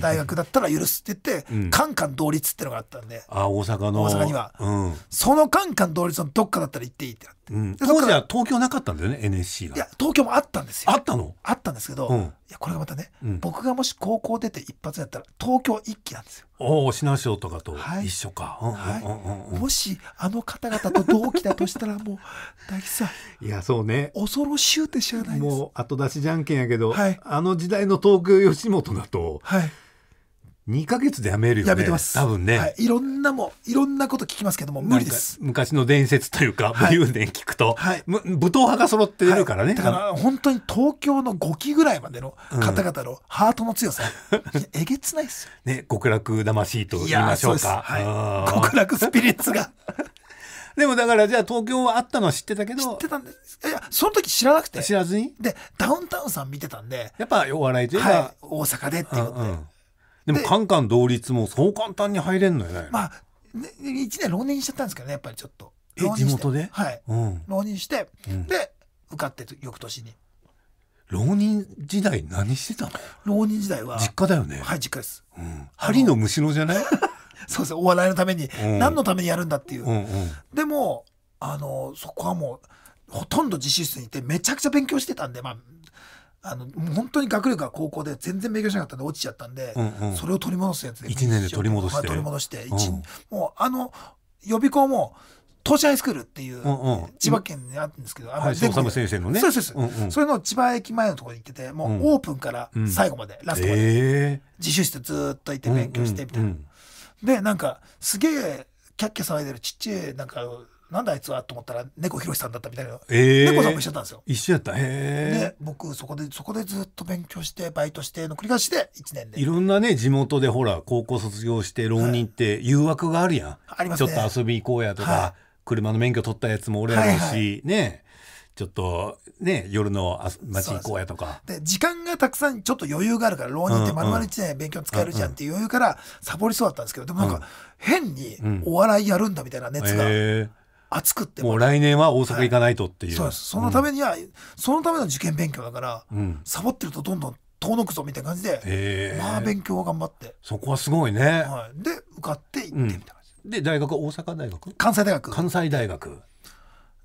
大学だったら許すって言って、カンカン同率ってのがあったんで、あ大阪の。大阪には、うん。そのカンカン同率のどっかだったら行っていいってなって。うん、当時は東京なかったんだよね、NSC が。いや、東京もあったんですよ。あったのあったんですけど、うん、いや、これがまたね、僕がもし高校出て一発やったら、東京一期なんですよ。おお品賞とかと一緒か、もしあの方々と同期だとしたらもう大吉さんいやそうね恐ろしゅうて知らないですもう後出しじゃんけんやけど、はい、あの時代の東京吉本だと、はい2か月でやめるよねやめてます多分ね、はい、いろんなもいろんなこと聞きますけども無理です昔の伝説というか武勇伝聞くと、はい、武闘派が揃ってるからね、はい、だから本当に東京の5期ぐらいまでの方々のハートの強さ、うん、えげつないですよ ね極楽魂と言いましょうかはい、極楽スピリッツが でもだからじゃあ東京はあったのは知ってたけど知ってたんですいやその時知らなくて知らずにでダウンタウンさん見てたんでやっぱお笑いといえはい、大阪でっていうことで、うんうんでもカンカン同率もそう簡単に入れんのよねまあ1年浪人しちゃったんですけどねやっぱりちょっと地元ではい、うん、浪人して、うん、で受かって翌年に浪人時代何してたの浪人時代は実家だよねはい実家です、うん、針の虫のじゃない そうですお笑いのために、何のためにやるんだっていう、うんうん、でもあのそこはもうほとんど自習室にいてめちゃくちゃ勉強してたんでまああの本当に学力が高校で全然勉強しなかったんで落ちちゃったんで、うんうん、それを取り戻すやつで1年で取り戻して、まあ、取り戻して、うん、もうあの予備校も東芝ハイスクールっていう、うんうん、千葉県にあったんですけど、あの、はい、先生のね。そうです、うんうん、それの千葉駅前のところに行ってて、もうオープンから最後まで、うん、ラストまで、えー、自習室ずっといて勉強してみたいな。うんうんうん、で、なんか、すげえ、キャッキャ騒いでるちっちゃい、なんか、なんだあいつはと思ったら猫ひろしさんだったみたいな、えー、猫さんも一緒だったんですよ一緒やったへえ僕そこでそこでずっと勉強してバイトしての繰り返しで1年でいろんなね地元でほら高校卒業して浪人って誘惑があるやん、はい、あります、ね、ちょっと遊び行こうやとか、はい、車の免許取ったやつも俺らだし、はいはい、ねちょっとね夜の街行こうやとかで時間がたくさんちょっと余裕があるから浪人って丸々1年勉強使えるじゃんっていう余裕からサボりそうだったんですけどでもなんか変にお笑いやるんだみたいな熱が。うんうんえー熱くってもう来年は大阪行かないとっていう、はい、そのためには、うん、そのための受験勉強だから、うん、サボってるとどんどん遠のくぞみたいな感じで、まあ勉強頑張ってそこはすごいね、はい、で受かって行ってみたいな感じ、うん、で大学大阪大学関西大学関西大学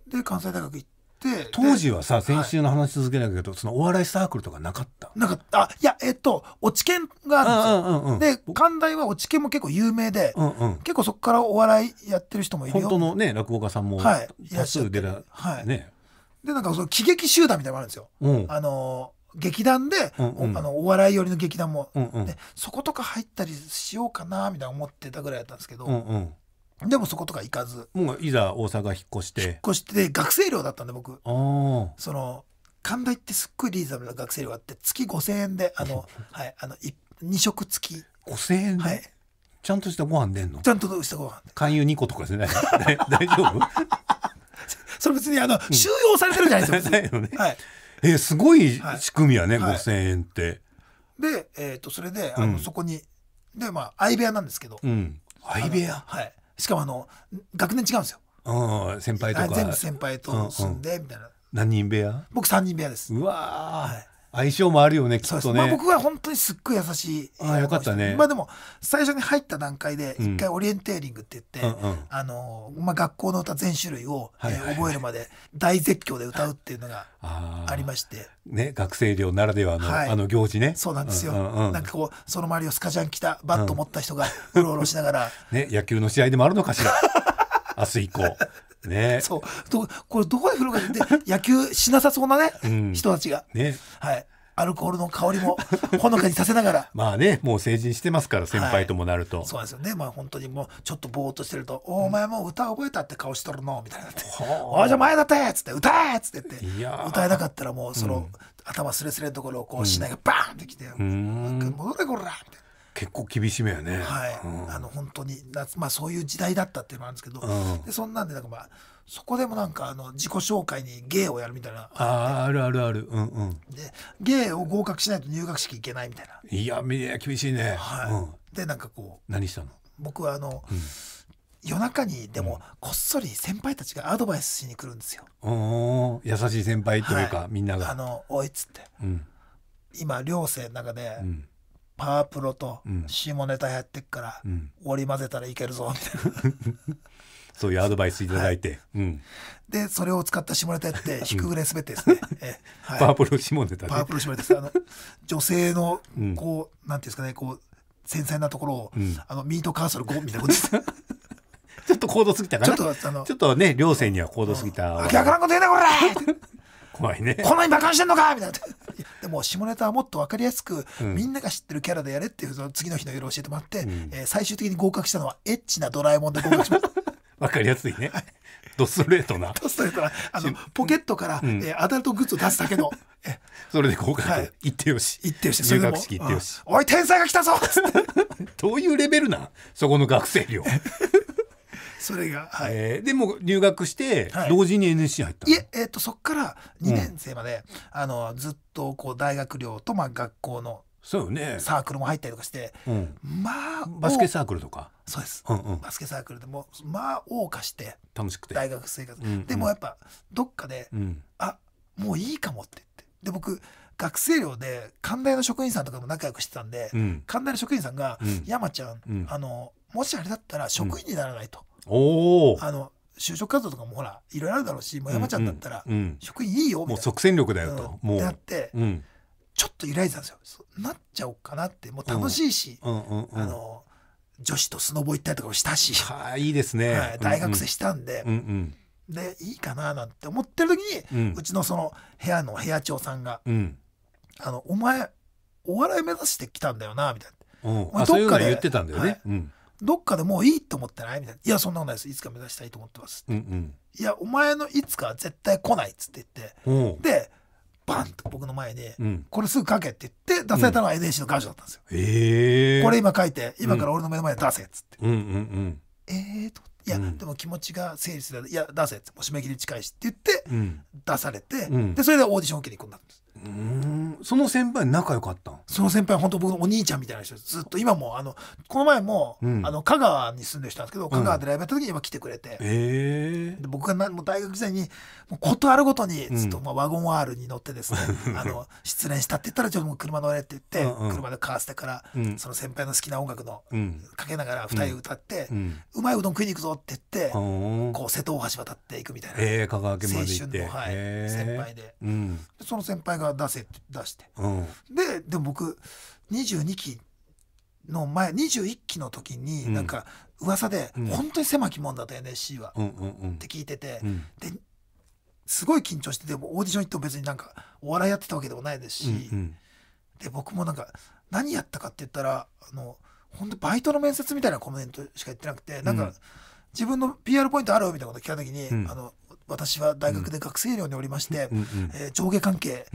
で関西大学行ってって当時はさ先週の話続けないけど、はい、そのお笑いサークルとかなかったなかったあいやえっと落ち研があるんですよ、で寛大は落ち研も結構有名で、うんうん、結構そこからお笑いやってる人もいるよ本当のね落語家さんも、はい、多数出らはいねでなんかその喜劇集団みたいなのもあるんですよ、うん、あの劇団で、うんうん、あのお笑い寄りの劇団も、うんうん、そことか入ったりしようかなみたいな思ってたぐらいだったんですけど、うんうんでもそことか行かずもういざ大阪引っ越して引っ越して学生寮だったんで僕その神売ってすっごいリーズナブルな学生寮があって月5,000円であの、はい、あの2食付き5,000円はいちゃんとしたご飯出んのちゃんとしたご飯勧誘2個とかですね 大丈夫 それ別にあの、うん、収容されてるじゃないですか、ね、はい、えー、すごい仕組みやね、はい、5,000円って。で、えー、とそれであの、うん、そこにでまあ相部屋なんですけど、うん、相部屋はいしかもあの学年違うんですよ。うん、先輩とか。全部先輩と住んで、みたいな。何人部屋僕三人部屋です。うわー、はい相性もあるよねきっとね、まあ、僕は本当にすっごい優しいあよかったねまあでも最初に入った段階で一回オリエンテーリングって言って、うんうん、あのまあ、学校の歌全種類を、はいはいはい、え覚えるまで大絶叫で歌うっていうのがありまして、ね、学生寮ならではの、はい、あの行事ねそうなんですよ、うんうんうん、なんかこうその周りをスカジャン着たバット持った人がうろうろしながら、ね、野球の試合でもあるのかしら 明日以降ねそうどこれどこで振るかって 野球しなさそうなね、うん、人たちが、ねはいアルコールの香りもほのかにさせながら まあねもう成人してますから先輩ともなると、はい、そうですよねまあ本当にもうちょっとぼーっとしてると「うん、お前もう歌覚えたって顔しとるの」みたいなって「おじゃ前だって!」っつって「歌え!」っつってって歌えなかったらもうその、うん、頭すれすれのところをこうしないがバーンってきて「うん、戻れこら!」みたいな。結構厳しめやね。はい。うん、あの本当にまあそういう時代だったっていうのもあるんですけど、うん、でそんなんでなんかまあそこでもなんかあの自己紹介に芸をやるみたいな。あああるあるある。うんうん。で芸を合格しないと入学式いけないみたいな。いやいや厳しいね。はい。うん、でなんかこう。何したの？僕はあの。夜中にでもこっそり先輩たちがアドバイスしに来るんですよ。お優しい先輩というか、はい、みんなが。あのおいっつって、うん、今寮生の中で、うん、パワープロと下ネタやってっから、織り交ぜたらいけるぞみたいな そういうアドバイスいただいて、はいうん、でそれを使った下ネタやって低くれすべてですね、えはい、パワープロ下ネタ、パワープロ下ネタですあの女性のこう、うん、なんていうんですかねこう繊細なところを、うん、あのミートカーソル5みたいなことです ちょっと高度すぎたかなちょっとあのちょっとね両性には高度すぎた、うん、明らかなこと言うなこれ怖いねこんなにカにしてんのかみたいな でも下ネタはもっと分かりやすく、みんなが知ってるキャラでやれっていうその次の日の夜教えてもらって、うん、えー、最終的に合格したのはエッチなドラえもんで合格しました分 かりやすいね、ドストレートなドストレートなあのポケットから、うん、えー、アダルトグッズを出すだけのそれで合格、はい、行ってよし行ってよし入学式行ってよし、おい天才が来たぞ どういうレベルなんそこの学生寮それが、はいえー、でも留学して同時に NSC 入った、はい、いえ、えーと、そこから2年生まで、うん、あのずっとこう大学寮とまあ学校のそうよねサークルも入ったりとかして、うん、まあバスケサークルとかそうです、うんうん、バスケサークルでもまあ謳歌して楽しくて大学生活、うんうん、でもやっぱどっかで、うん、あもういいかもって言ってで僕学生寮で寛大の職員さんとかも仲良くしてたんで、うん、寛大の職員さんが「山ちゃん、あのもしあれだったら職員にならないと」おあの就職活動とかもほらいろいろあるだろうしもう山ちゃんだったら、職員いいよもう即戦力だよと、もうなって、ちょっと揺らいでたんですよなっちゃおうかなってもう楽しいし、あの女子とスノボ行ったりとかもしたしいいですね、大学生したんで、でいいかななんて思ってる時に、うちのその部屋の部屋長さんが「あのお前お笑い目指してきたんだよな」みたいな。どっかで言ってたんだよね。どっかでもういいと思ってないみたいな「いやそんなことないですいつか目指したいと思ってます」うんうんいやお前のいつかは絶対来ない」っつって言ってでバンと僕の前にうん「これすぐ書け」って言って出されたのが NAC の彼女だったんですよ。これ今書いて今から俺の目の前で出せっつって。うんうんうんえーといや、うんでも気持ちが整理するいや出せっつってもう締め切り近いしって言ってうん出されて、うんでそれでオーディション受けに行くんだったんですその先輩仲良かったその先輩本当僕のお兄ちゃんみたいな人ずっと今もあのこの前も、うん、あの香川に住んでる人なんですけど香川でライブやった時に今来てくれて、うん、で僕がなもう大学時代にもう事あるごとにずっと、まあ、ワゴン R に乗ってですね、あの失恋したって言ったらちょっともう車乗れって言って、うんうん、車で買わせてから、その先輩の好きな音楽の、かけながら二人歌って、うまいうどん食いに行くぞって言って、こう瀬戸大橋渡っていくみたいな、えー、香川県まで行って青春の、はい、先輩で、その先輩がから出せって出して、うん、ででも僕22期の前21期の時になんか噂で、ん、本当に狭きもんだと NSC は、うんうんうん、って聞いてて、うん、ですごい緊張してでもオーディション行っても別になんかお笑いやってたわけでもないですし、うんうん、で僕もなんか何やったかって言ったらあの本当バイトの面接みたいなコメントしか言ってなくてなんか、自分の PR ポイントあるみたいなこと聞いた時に、あの私は大学で学生寮におりまして、うんえー、上下関係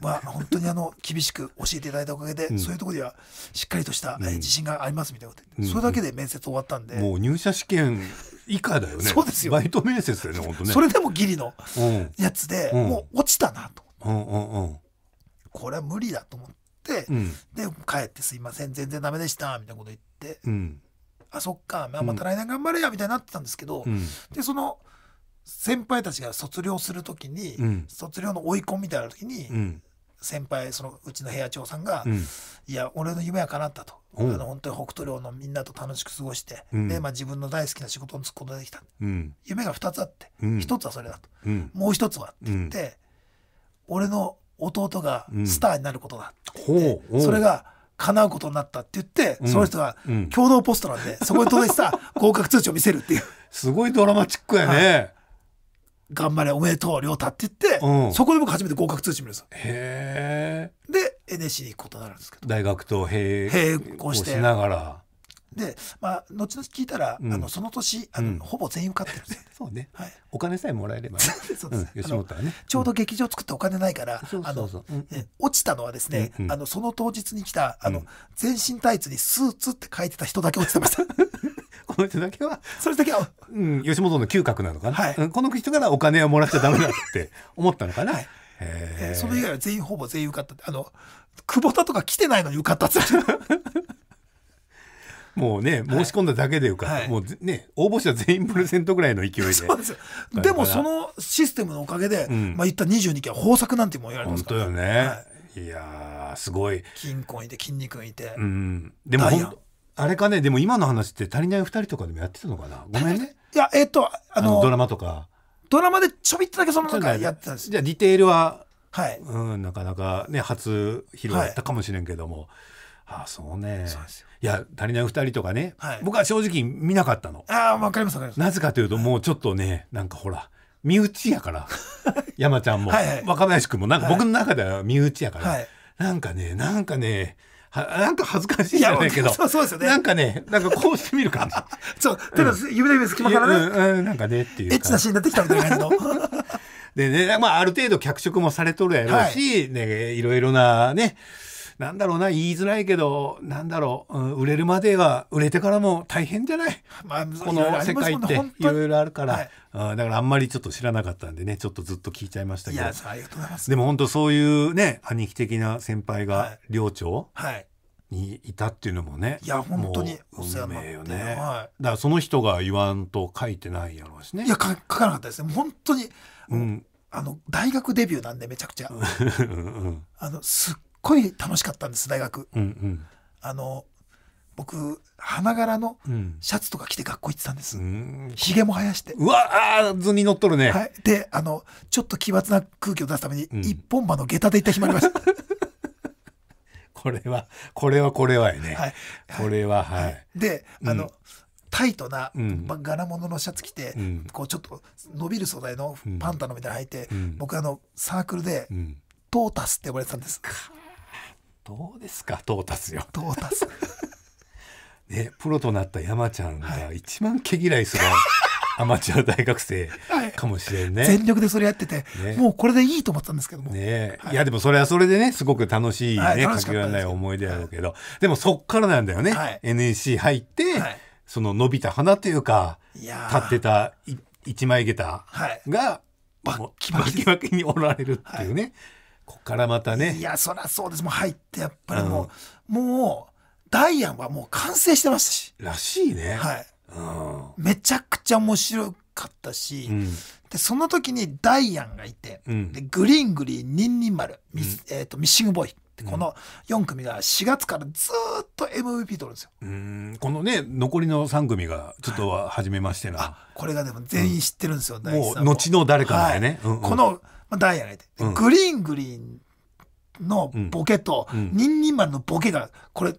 は本当にあの厳しく教えていただいたおかげで、うん、そういうところにはしっかりとした、えー、自信がありますみたいなこと、うん、それだけで面接終わったんでもう入社試験以下だよねそうですよバイト面接だよね本当ねそれでもギリのやつで、うん、もう落ちたなと、うんうんうん、これは無理だと思って、で帰って「すいません全然ダメでした」みたいなこと言って、あそっか、まあ、また来年頑張れやみたいになってたんですけど、でその先輩たちが卒業するときに、うん、卒業の追い込みみたいなときに、うん、先輩そのうちの部屋長さんが、うん、いや俺の夢は叶ったと、あの本当に北斗領のみんなと楽しく過ごして、で、まあ、自分の大好きな仕事に就くことができた、夢が2つあって、うん、1つはそれだと、もう1つはって言って、俺の弟がスターになることだって言って、それが叶うことになったって言って、その人が共同ポストなんで、そこに届いてさ合格通知を見せるっていう すごいドラマチックやね、はい頑張れおめでとう亮太って言って、うんそこで僕初めて合格通知見るんですへえで NSC に行くことになるんですけど大学と並並行してしながらでまあ後々聞いたら、うんあのその年あの、うんほぼ全員受かってるんですよ、そうねはい、お金さえもらえればね、そうです、うん、吉本はねちょうど劇場作ってお金ないから、そうそうえ落ちたのはですね、うんうんあのその当日に来たあの、うん全身タイツにスーツって書いてた人だけ落ちてましたこの人だけはそれだけは、うん、吉本の嗅覚なのかな、はい、この人からお金をもらっちゃダメだって思ったのかな、はいえー、それ以外は全員ほぼ全員受かったあの久保田とか来てないのに受かったっつって もうね、申し込んだだけで受かった、はい、もうね、応募者全員プレゼントぐらいの勢いで。そうですでもそのシステムのおかげで、うん、まあ言った22期は豊作なんても言われますから、ね。本当よね。はい、いやすごい。金婚いて、筋肉いて。うん。でも、あれかねでも今の話って足りない2人とかでもやってたのかなごめんねいやえっ、ー、とあのドラマとかドラマでちょびっとだけその時。んやってたんですじゃあディテールは、はい、うんなかなかね初披露だったかもしれんけども、はい、ああそうねいや足りない2人とかね、はい、僕は正直見なかったのああわかりますわかりますなぜかというと、もうちょっとねなんかほら身内やから 山ちゃんもはい、若林君もなんか僕の中では身内やから、はい、なんかねなんかねなんか恥ずかしいじゃないけどそうそうですよねなんかねなんかこうしてみる感じ そうただ指の指隙間からね、うんうん、なんかねっていうエッチなシーンになってきたみたいな感じの でね、まあ、ある程度脚色もされとるやろうし、ね、いろいろなね、なんだろうな言いづらいけどなんだろう、うん、売れるまでは売れてからも大変じゃない、まあ、この世界っていろいろあるから、はい、だからあんまりちょっと知らなかったんでねちょっとずっと聞いちゃいましたけどでも本当そういうね兄貴的な先輩が寮長、はい、にいたっていうのもねいや本当にお世話になっよね、はい、だからその人が言わんと書いてないやろうしねいや書かなかったですね本当に、うん、あの大学デビューなんでめちゃくちゃうん、あのすっごい楽しかったんです大学、うんうん、あの僕花柄のシャツとか着て学校行ってたんです、うん、も生やしてうわあ図に乗っとるね、はい、であのちょっと奇抜な空気を出すために、一本歯の下駄で行って日もりました これはこれはこれはやね、はい、これははい、であの、うんタイトな、うん、柄物のシャツ着て、うん、こうちょっと伸びる素材のパンタのみたいなの履いて、うん、僕あのサークルで、トータスって呼ばれてたんです。どうですかトータスよトータスねプロとなった山ちゃんが一番毛嫌いする、はい、アマチュア大学生かもしれんね、はい、全力でそれやってて、ね、もうこれでいいと思ったんですけども、ね、はい、いやでもそれはそれでねすごく楽しいね、はい、かけらえない思い出やろうけど、でもそっからなんだよね、NSC 入って、その伸びた花というか立ってた一枚下駄が、はい、バッキバキにおられるっていうね、こからまたねいやそりゃそうですもう入ってやっぱりもう、もうダイアンはもう完成してましたしらしいねはい、うん、めちゃくちゃ面白かったし、うん、でその時にダイアンがいて、うん、でグリーングリーニンニン丸ミ,、えー、とミッシングボーイこの4組が4月からずっと MVP 取るんですよ。うんこのね残りの3組がちょっとは初めましてな、はい、これがでも全員知ってるんですよ、うん、もう後の誰かだよね、はいうんうん、このまあ、ダイヤがいて、うん、グリーングリーンのボケと、うん、ニンニンマンのボケが、これ、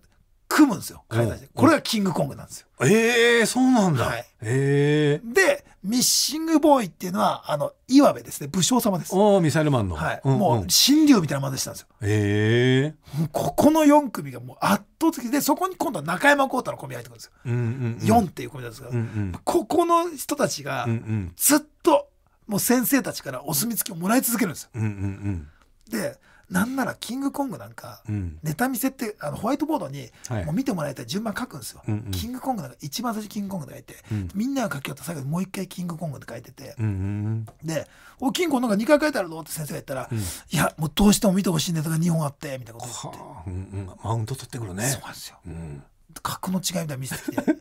組むんですよ。解体して。これがキングコングなんですよ。ええー、そうなんだ。はい、ええー、で、ミッシングボーイっていうのは、あの、岩部ですね。武将様です。おミサイルマンの。はい。うんうん、もう、神竜みたいなマネしたんですよ。ええー、ここの4組がもう圧倒的で、そこに今度は中山幸太のコンビ入ってくるんですよ。うんうんうん、4っていうコンビなんですけど、うんうん、ここの人たちが、ずっともう先生たちからお墨付きをもらい続けるんですよ。うんうんうん、でなんならキングコングなんか、ネタ見せってあのホワイトボードにもう見てもらいたい順番書くんですよ、はいうんうん、キングコングなんか一番最初キングコングで書いて、うん、みんなが書きよった最後にもう一回キングコングで書いてて、うんうん、で「おキングコングなんか2回書いてあるぞ」って先生が言ったら、うん、いやもうどうしても見てほしいネタが2本あって」みたいなこと言って、うんうん、マウント取ってくるねそうなんですよ、うん、格の違いみたいな見せてきて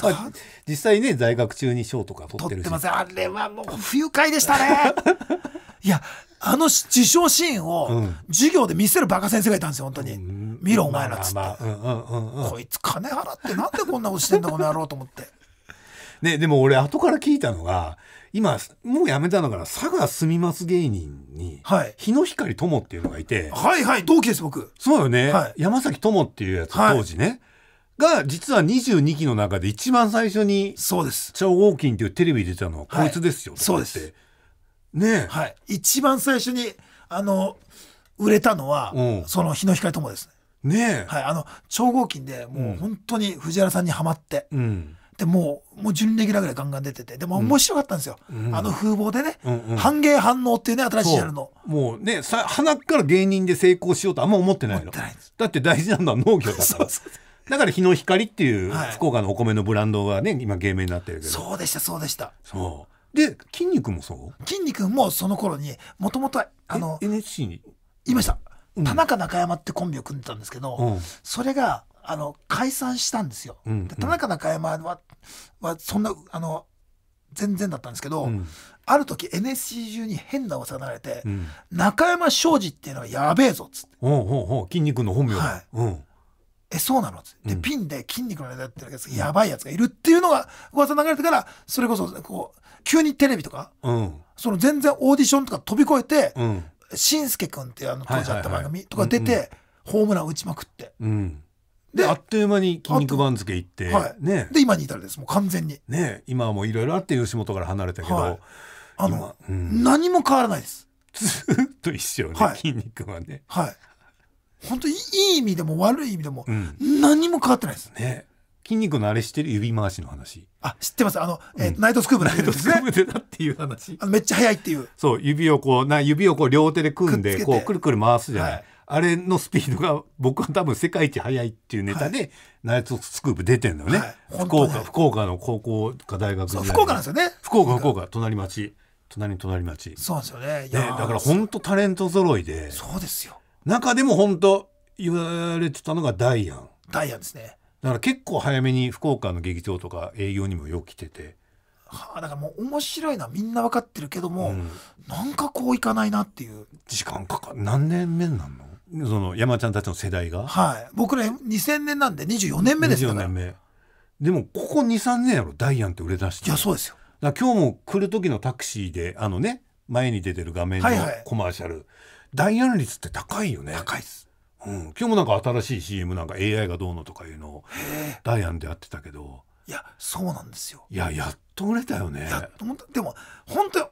まあ、実際ね在学中に賞とか取ってるしますあれはもう不愉快でしたね いやあの自称シーンを授業で見せるバカ先生がいたんですよ本当に、うん、見ろお前らっつって、こいつ金払ってなんでこんなことしてんだこの野郎と思ってねでも俺後から聞いたのが今もうやめたのかな佐賀住みます芸人に、はい、日の光友っていうのがいてはいはい同期です僕そうよね、はい、山崎友っていうやつ当時ね、はいが実は22期の中で一番最初にそうです超合金っていうテレビ出たのはこいつですよ、はい、そうですねはい一番最初にあの売れたのは、その日の光ともですねねはいあの超合金でもう本当に藤原さんにはまって、うん、でもうもう準レギュラーぐらいガンガン出ててでも面白かったんですよ、うん、あの風貌でね、うんうん、芸反応っていうね新しいやるのもうねさ鼻から芸人で成功しようとあんま思ってないのだって大事なのは農業だからそうそうそうだから日の光っていう福岡のお米のブランドがね、今芸名になってるけど。そうでした、そうでした。そう。で、筋肉もそう筋肉もその頃に、もともと、あの、NSC にいました。田中中山ってコンビを組んでたんですけど、うん、それが、あの、解散したんですよ。うんうん、田中中山は、はそんな、あの、全然だったんですけど、うん、ある時 NSC 中に変な噂が流れて、うん、中山庄司っていうのはやべえぞっつって。おうおうおう筋肉の本名。はい。うんえ、そうなので、ピンで筋肉のタやってるやつ、やばいやつがいるっていうのが噂流れてから、それこそ、こう、急にテレビとか、うん、その全然オーディションとか飛び越えて、うん、しんすけくんっていうあの当時あった番組とか出て、ホームラン打ちまくって。うんであっという間に筋肉番付行って、はいね、で今に至るですもう完全にね今はもういろいろあって吉本から離れたけど、はい、あの、うん、何も変わらないです ずっと一緒ね、はい、筋肉はねはい本当にいい意味でも悪い意味でも、何も変わってないです。ね筋肉のあれしてる指回しの話。あ、知ってます。あの、えー、ナイトスクープナイトスクープでだっていう話。めっちゃ速いっていう。そう、指をこう、な指をこう両手で組んで、こう、くるくる回すじゃない。あれのスピードが僕は多分世界一速いっていうネタで、ナイトスクープ出てんのよね。福岡、福岡の高校か大学福岡なんですよね。福岡、福岡、隣町。隣隣町。そうですよね。ね、だから本当タレント揃いで。そうですよ。中でも本当言われてたのがダイアンダイアンですねだから結構早めに福岡の劇場とか営業にもよく来ててはあ、だからもう面白いのはみんな分かってるけども、うん、なんかこういかないなっていう時間かか何年目なんのその山ちゃんたちの世代がはい僕ら2000年なんで24年目ですから24年目でもここ23年やろダイアンって売れ出していやそうですよだ今日も来る時のタクシーであのね前に出てる画面のコマーシャル、はいはい代案率って高いよね高いですうん、今日もなんか新しい CM なんか AI がどうのとかいうのをダイアンでやってたけどいやそうなんですよいややっと売れたよねやっとでも本当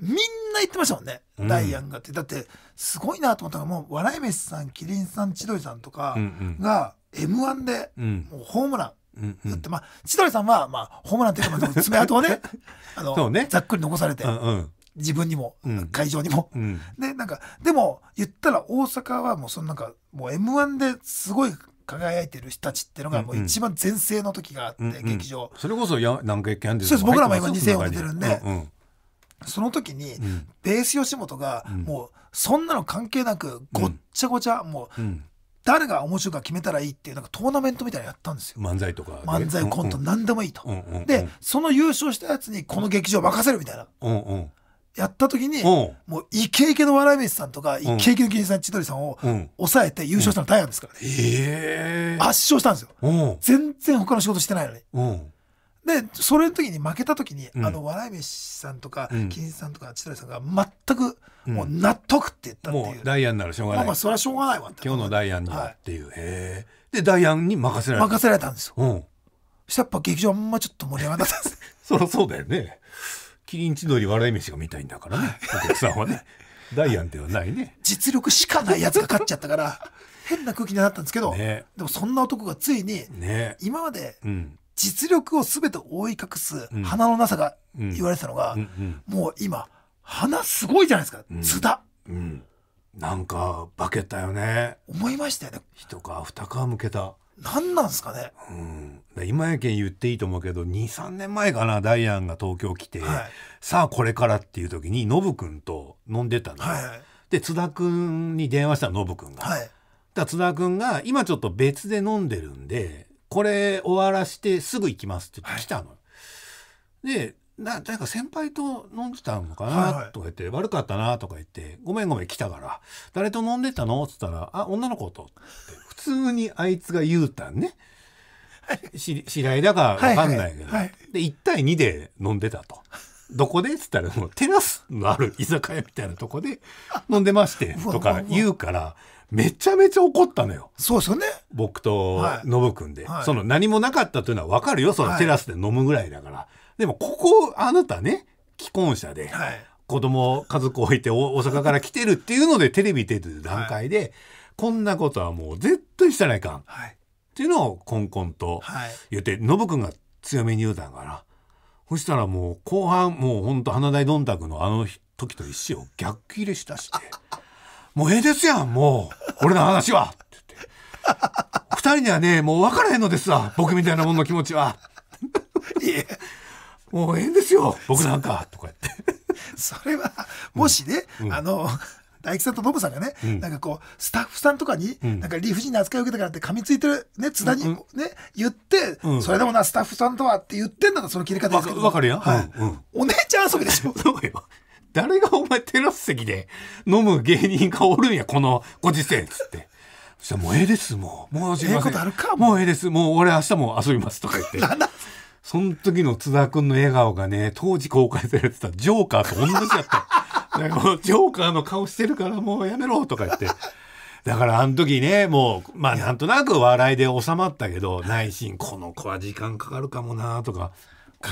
みんな言ってましたもんね、うん、ダイアンがってだってすごいなと思ったのがもう笑い飯さん麒麟さん千鳥さんとかが m 1でもうホームラン、うんうん、打って、まあ千鳥さんはまあホームランっていうか爪痕をね あの、ね、ざっくり残されて、うんうん、自分にも、うん、会場にも、うん、でなんかでも言ったら大阪はもうそのなんかもう m 1ですごい輝いてる人たちっていうのがもう一番全盛の時があって、うんうん、劇場それこそや何回かやんそうです僕らも今2000を出てるんで、うんうん、その時に、ベース吉本がもうそんなの関係なくごっちゃごちゃ、もう、誰が面白いか決めたらいいっていうなんかトーナメントみたいなのやったんですよ漫才とか漫才コント何でもいいと、うんうん、でその優勝したやつにこの劇場任せるみたいな、うんうん、やった時に、もうイケイケの笑い飯さんとか、イケイケの芸人さん、千鳥さんを抑えて優勝したのダイアンですからね。へ圧勝したんですよ。全然他の仕事してないのに。で、それの時に負けた時に、あの、笑い飯さんとか、金さんとか、千鳥さんが全く、もう納得って言ったっていう。もうダイアンならしょうがない。まあそれはしょうがないわ今日のダイアンにっていう。で、ダイアンに任せられた。任せられたんですよ。うん。したらやっぱ劇場あんまちょっと盛り上がったんです。そりゃそうだよね。キリン千鳥笑い飯が見たいんだからね、お客さんはね。ダイアンではないね。実力しかないやつが勝っちゃったから、変な空気になったんですけど、ね、でもそんな男がついに、ね、今まで、実力を全て覆い隠す鼻のなさが言われてたのが、もう今、鼻すごいじゃないですか、津田。うんなんか化けたよね思いましたよね一皮二皮向けた何なんすかね、うん、今やけん言っていいと思うけど23年前かなダイアンが東京来て、はい、さあこれからっていう時にノブ君と飲んでたの、はい、で津田君に電話したノブ君が。はい、だ津田君が今ちょっと別で飲んでるんでこれ終わらしてすぐ行きますって言って来たの。はい、で何か先輩と飲んでたのかな、とか言って、悪かったなとか言って「ごめんごめん来たから誰と飲んでたの?」っつったら「あ女の子と」って。通にあいつが言うたんね。知り合いだか分かんないけど、はいはいはい、で1対2で飲んでたと。どこでっつったらもうテラスのある居酒屋みたいなとこで 飲んでましてとか言うからめちゃめちゃ怒ったのよ。そうですよね。僕とノブ君で、はいその何もなかったというのは分かるよそのテラスで飲むぐらいだから。でもここあなたね既婚者で、子供家族置いて大阪から来てるっていうのでテレビ出てる段階で。こんなことはもう絶対したらいかん、はい、っていうのをコンコンと言って、はい、ノブ君が強めに言うたんかなそしたらもう後半もうほんと花大どんたくのあの時と一緒を逆切れしたして「もうええですやんもう俺の話は」って言って「二人にはねもう分からへんのですわ僕みたいなものの気持ちは」いえもうええんですよ僕なんか」とか言って。それはもしね、うん、あの大吉さんとノブさんがね、うん、なんかこう、スタッフさんとかに、うん、なんか理不尽な扱いを受けたからって噛みついてる、ね、津田に、ね、言って、それでもな、スタッフさんとはって言ってんだらその切り方ですけど。わかるやん、はいお姉ちゃん遊びでしょ。そうよ。誰がお前テラス席で飲む芸人がおるんや、このご時世っつって。そしたらもうええです、もう。もうええことあるかもうええです、もう俺明日も遊びますとか言って。その時の津田くんの笑顔がね、当時公開されてたジョーカーと同じやった。だからジョーカーの顔してるからもうやめろとか言って。だからあの時ね、もう、まあなんとなく笑いで収まったけど、内心、この子は時間かかるかもなとか。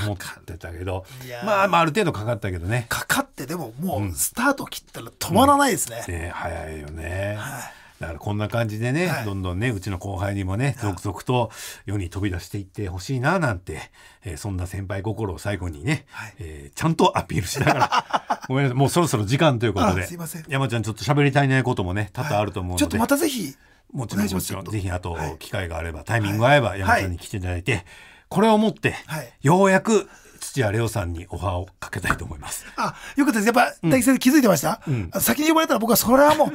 思ってたけどまあまあある程度かかったけどねかかってでももうスタート切ったら止まらないですね、うん、ね早いよね、はいだからこんな感じでね、はい、どんどんねうちの後輩にもね続々と世に飛び出していってほしいななんて、えー、そんな先輩心を最後にね、はい、えー、ちゃんとアピールしながら ごめんなさいもうそろそろ時間ということで山ちゃんちょっと喋り足りないこともね多々あると思うので、はい、ちょっとまたぜひもちろんもちろんぜひあと機会があれば、タイミング合えば山ちゃんに来ていただいて、これをもって、ようやく土屋レオさんにオファーをかけたいと思います。あ、よかったです。やっぱ、大吉先生気づいてました、うん、先に呼ばれたら僕はそれはもう、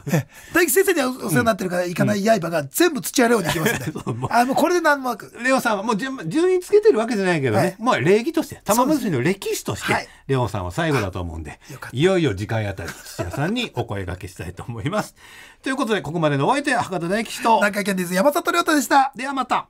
大吉先生にはお世話になってるから行かない刃が全部土屋レオに行きますんで。あ、もうこれで何もなく。レオさんはもう順順位つけてるわけじゃないけどね、もう礼儀として、玉結びの歴史として、レオさんは最後だと思うんで、い、よいよ次回あたり土屋さんにお声がけしたいと思います。ということで、ここまでのお相手は博多大吉と、中井健です。山里亮太でした。ではまた。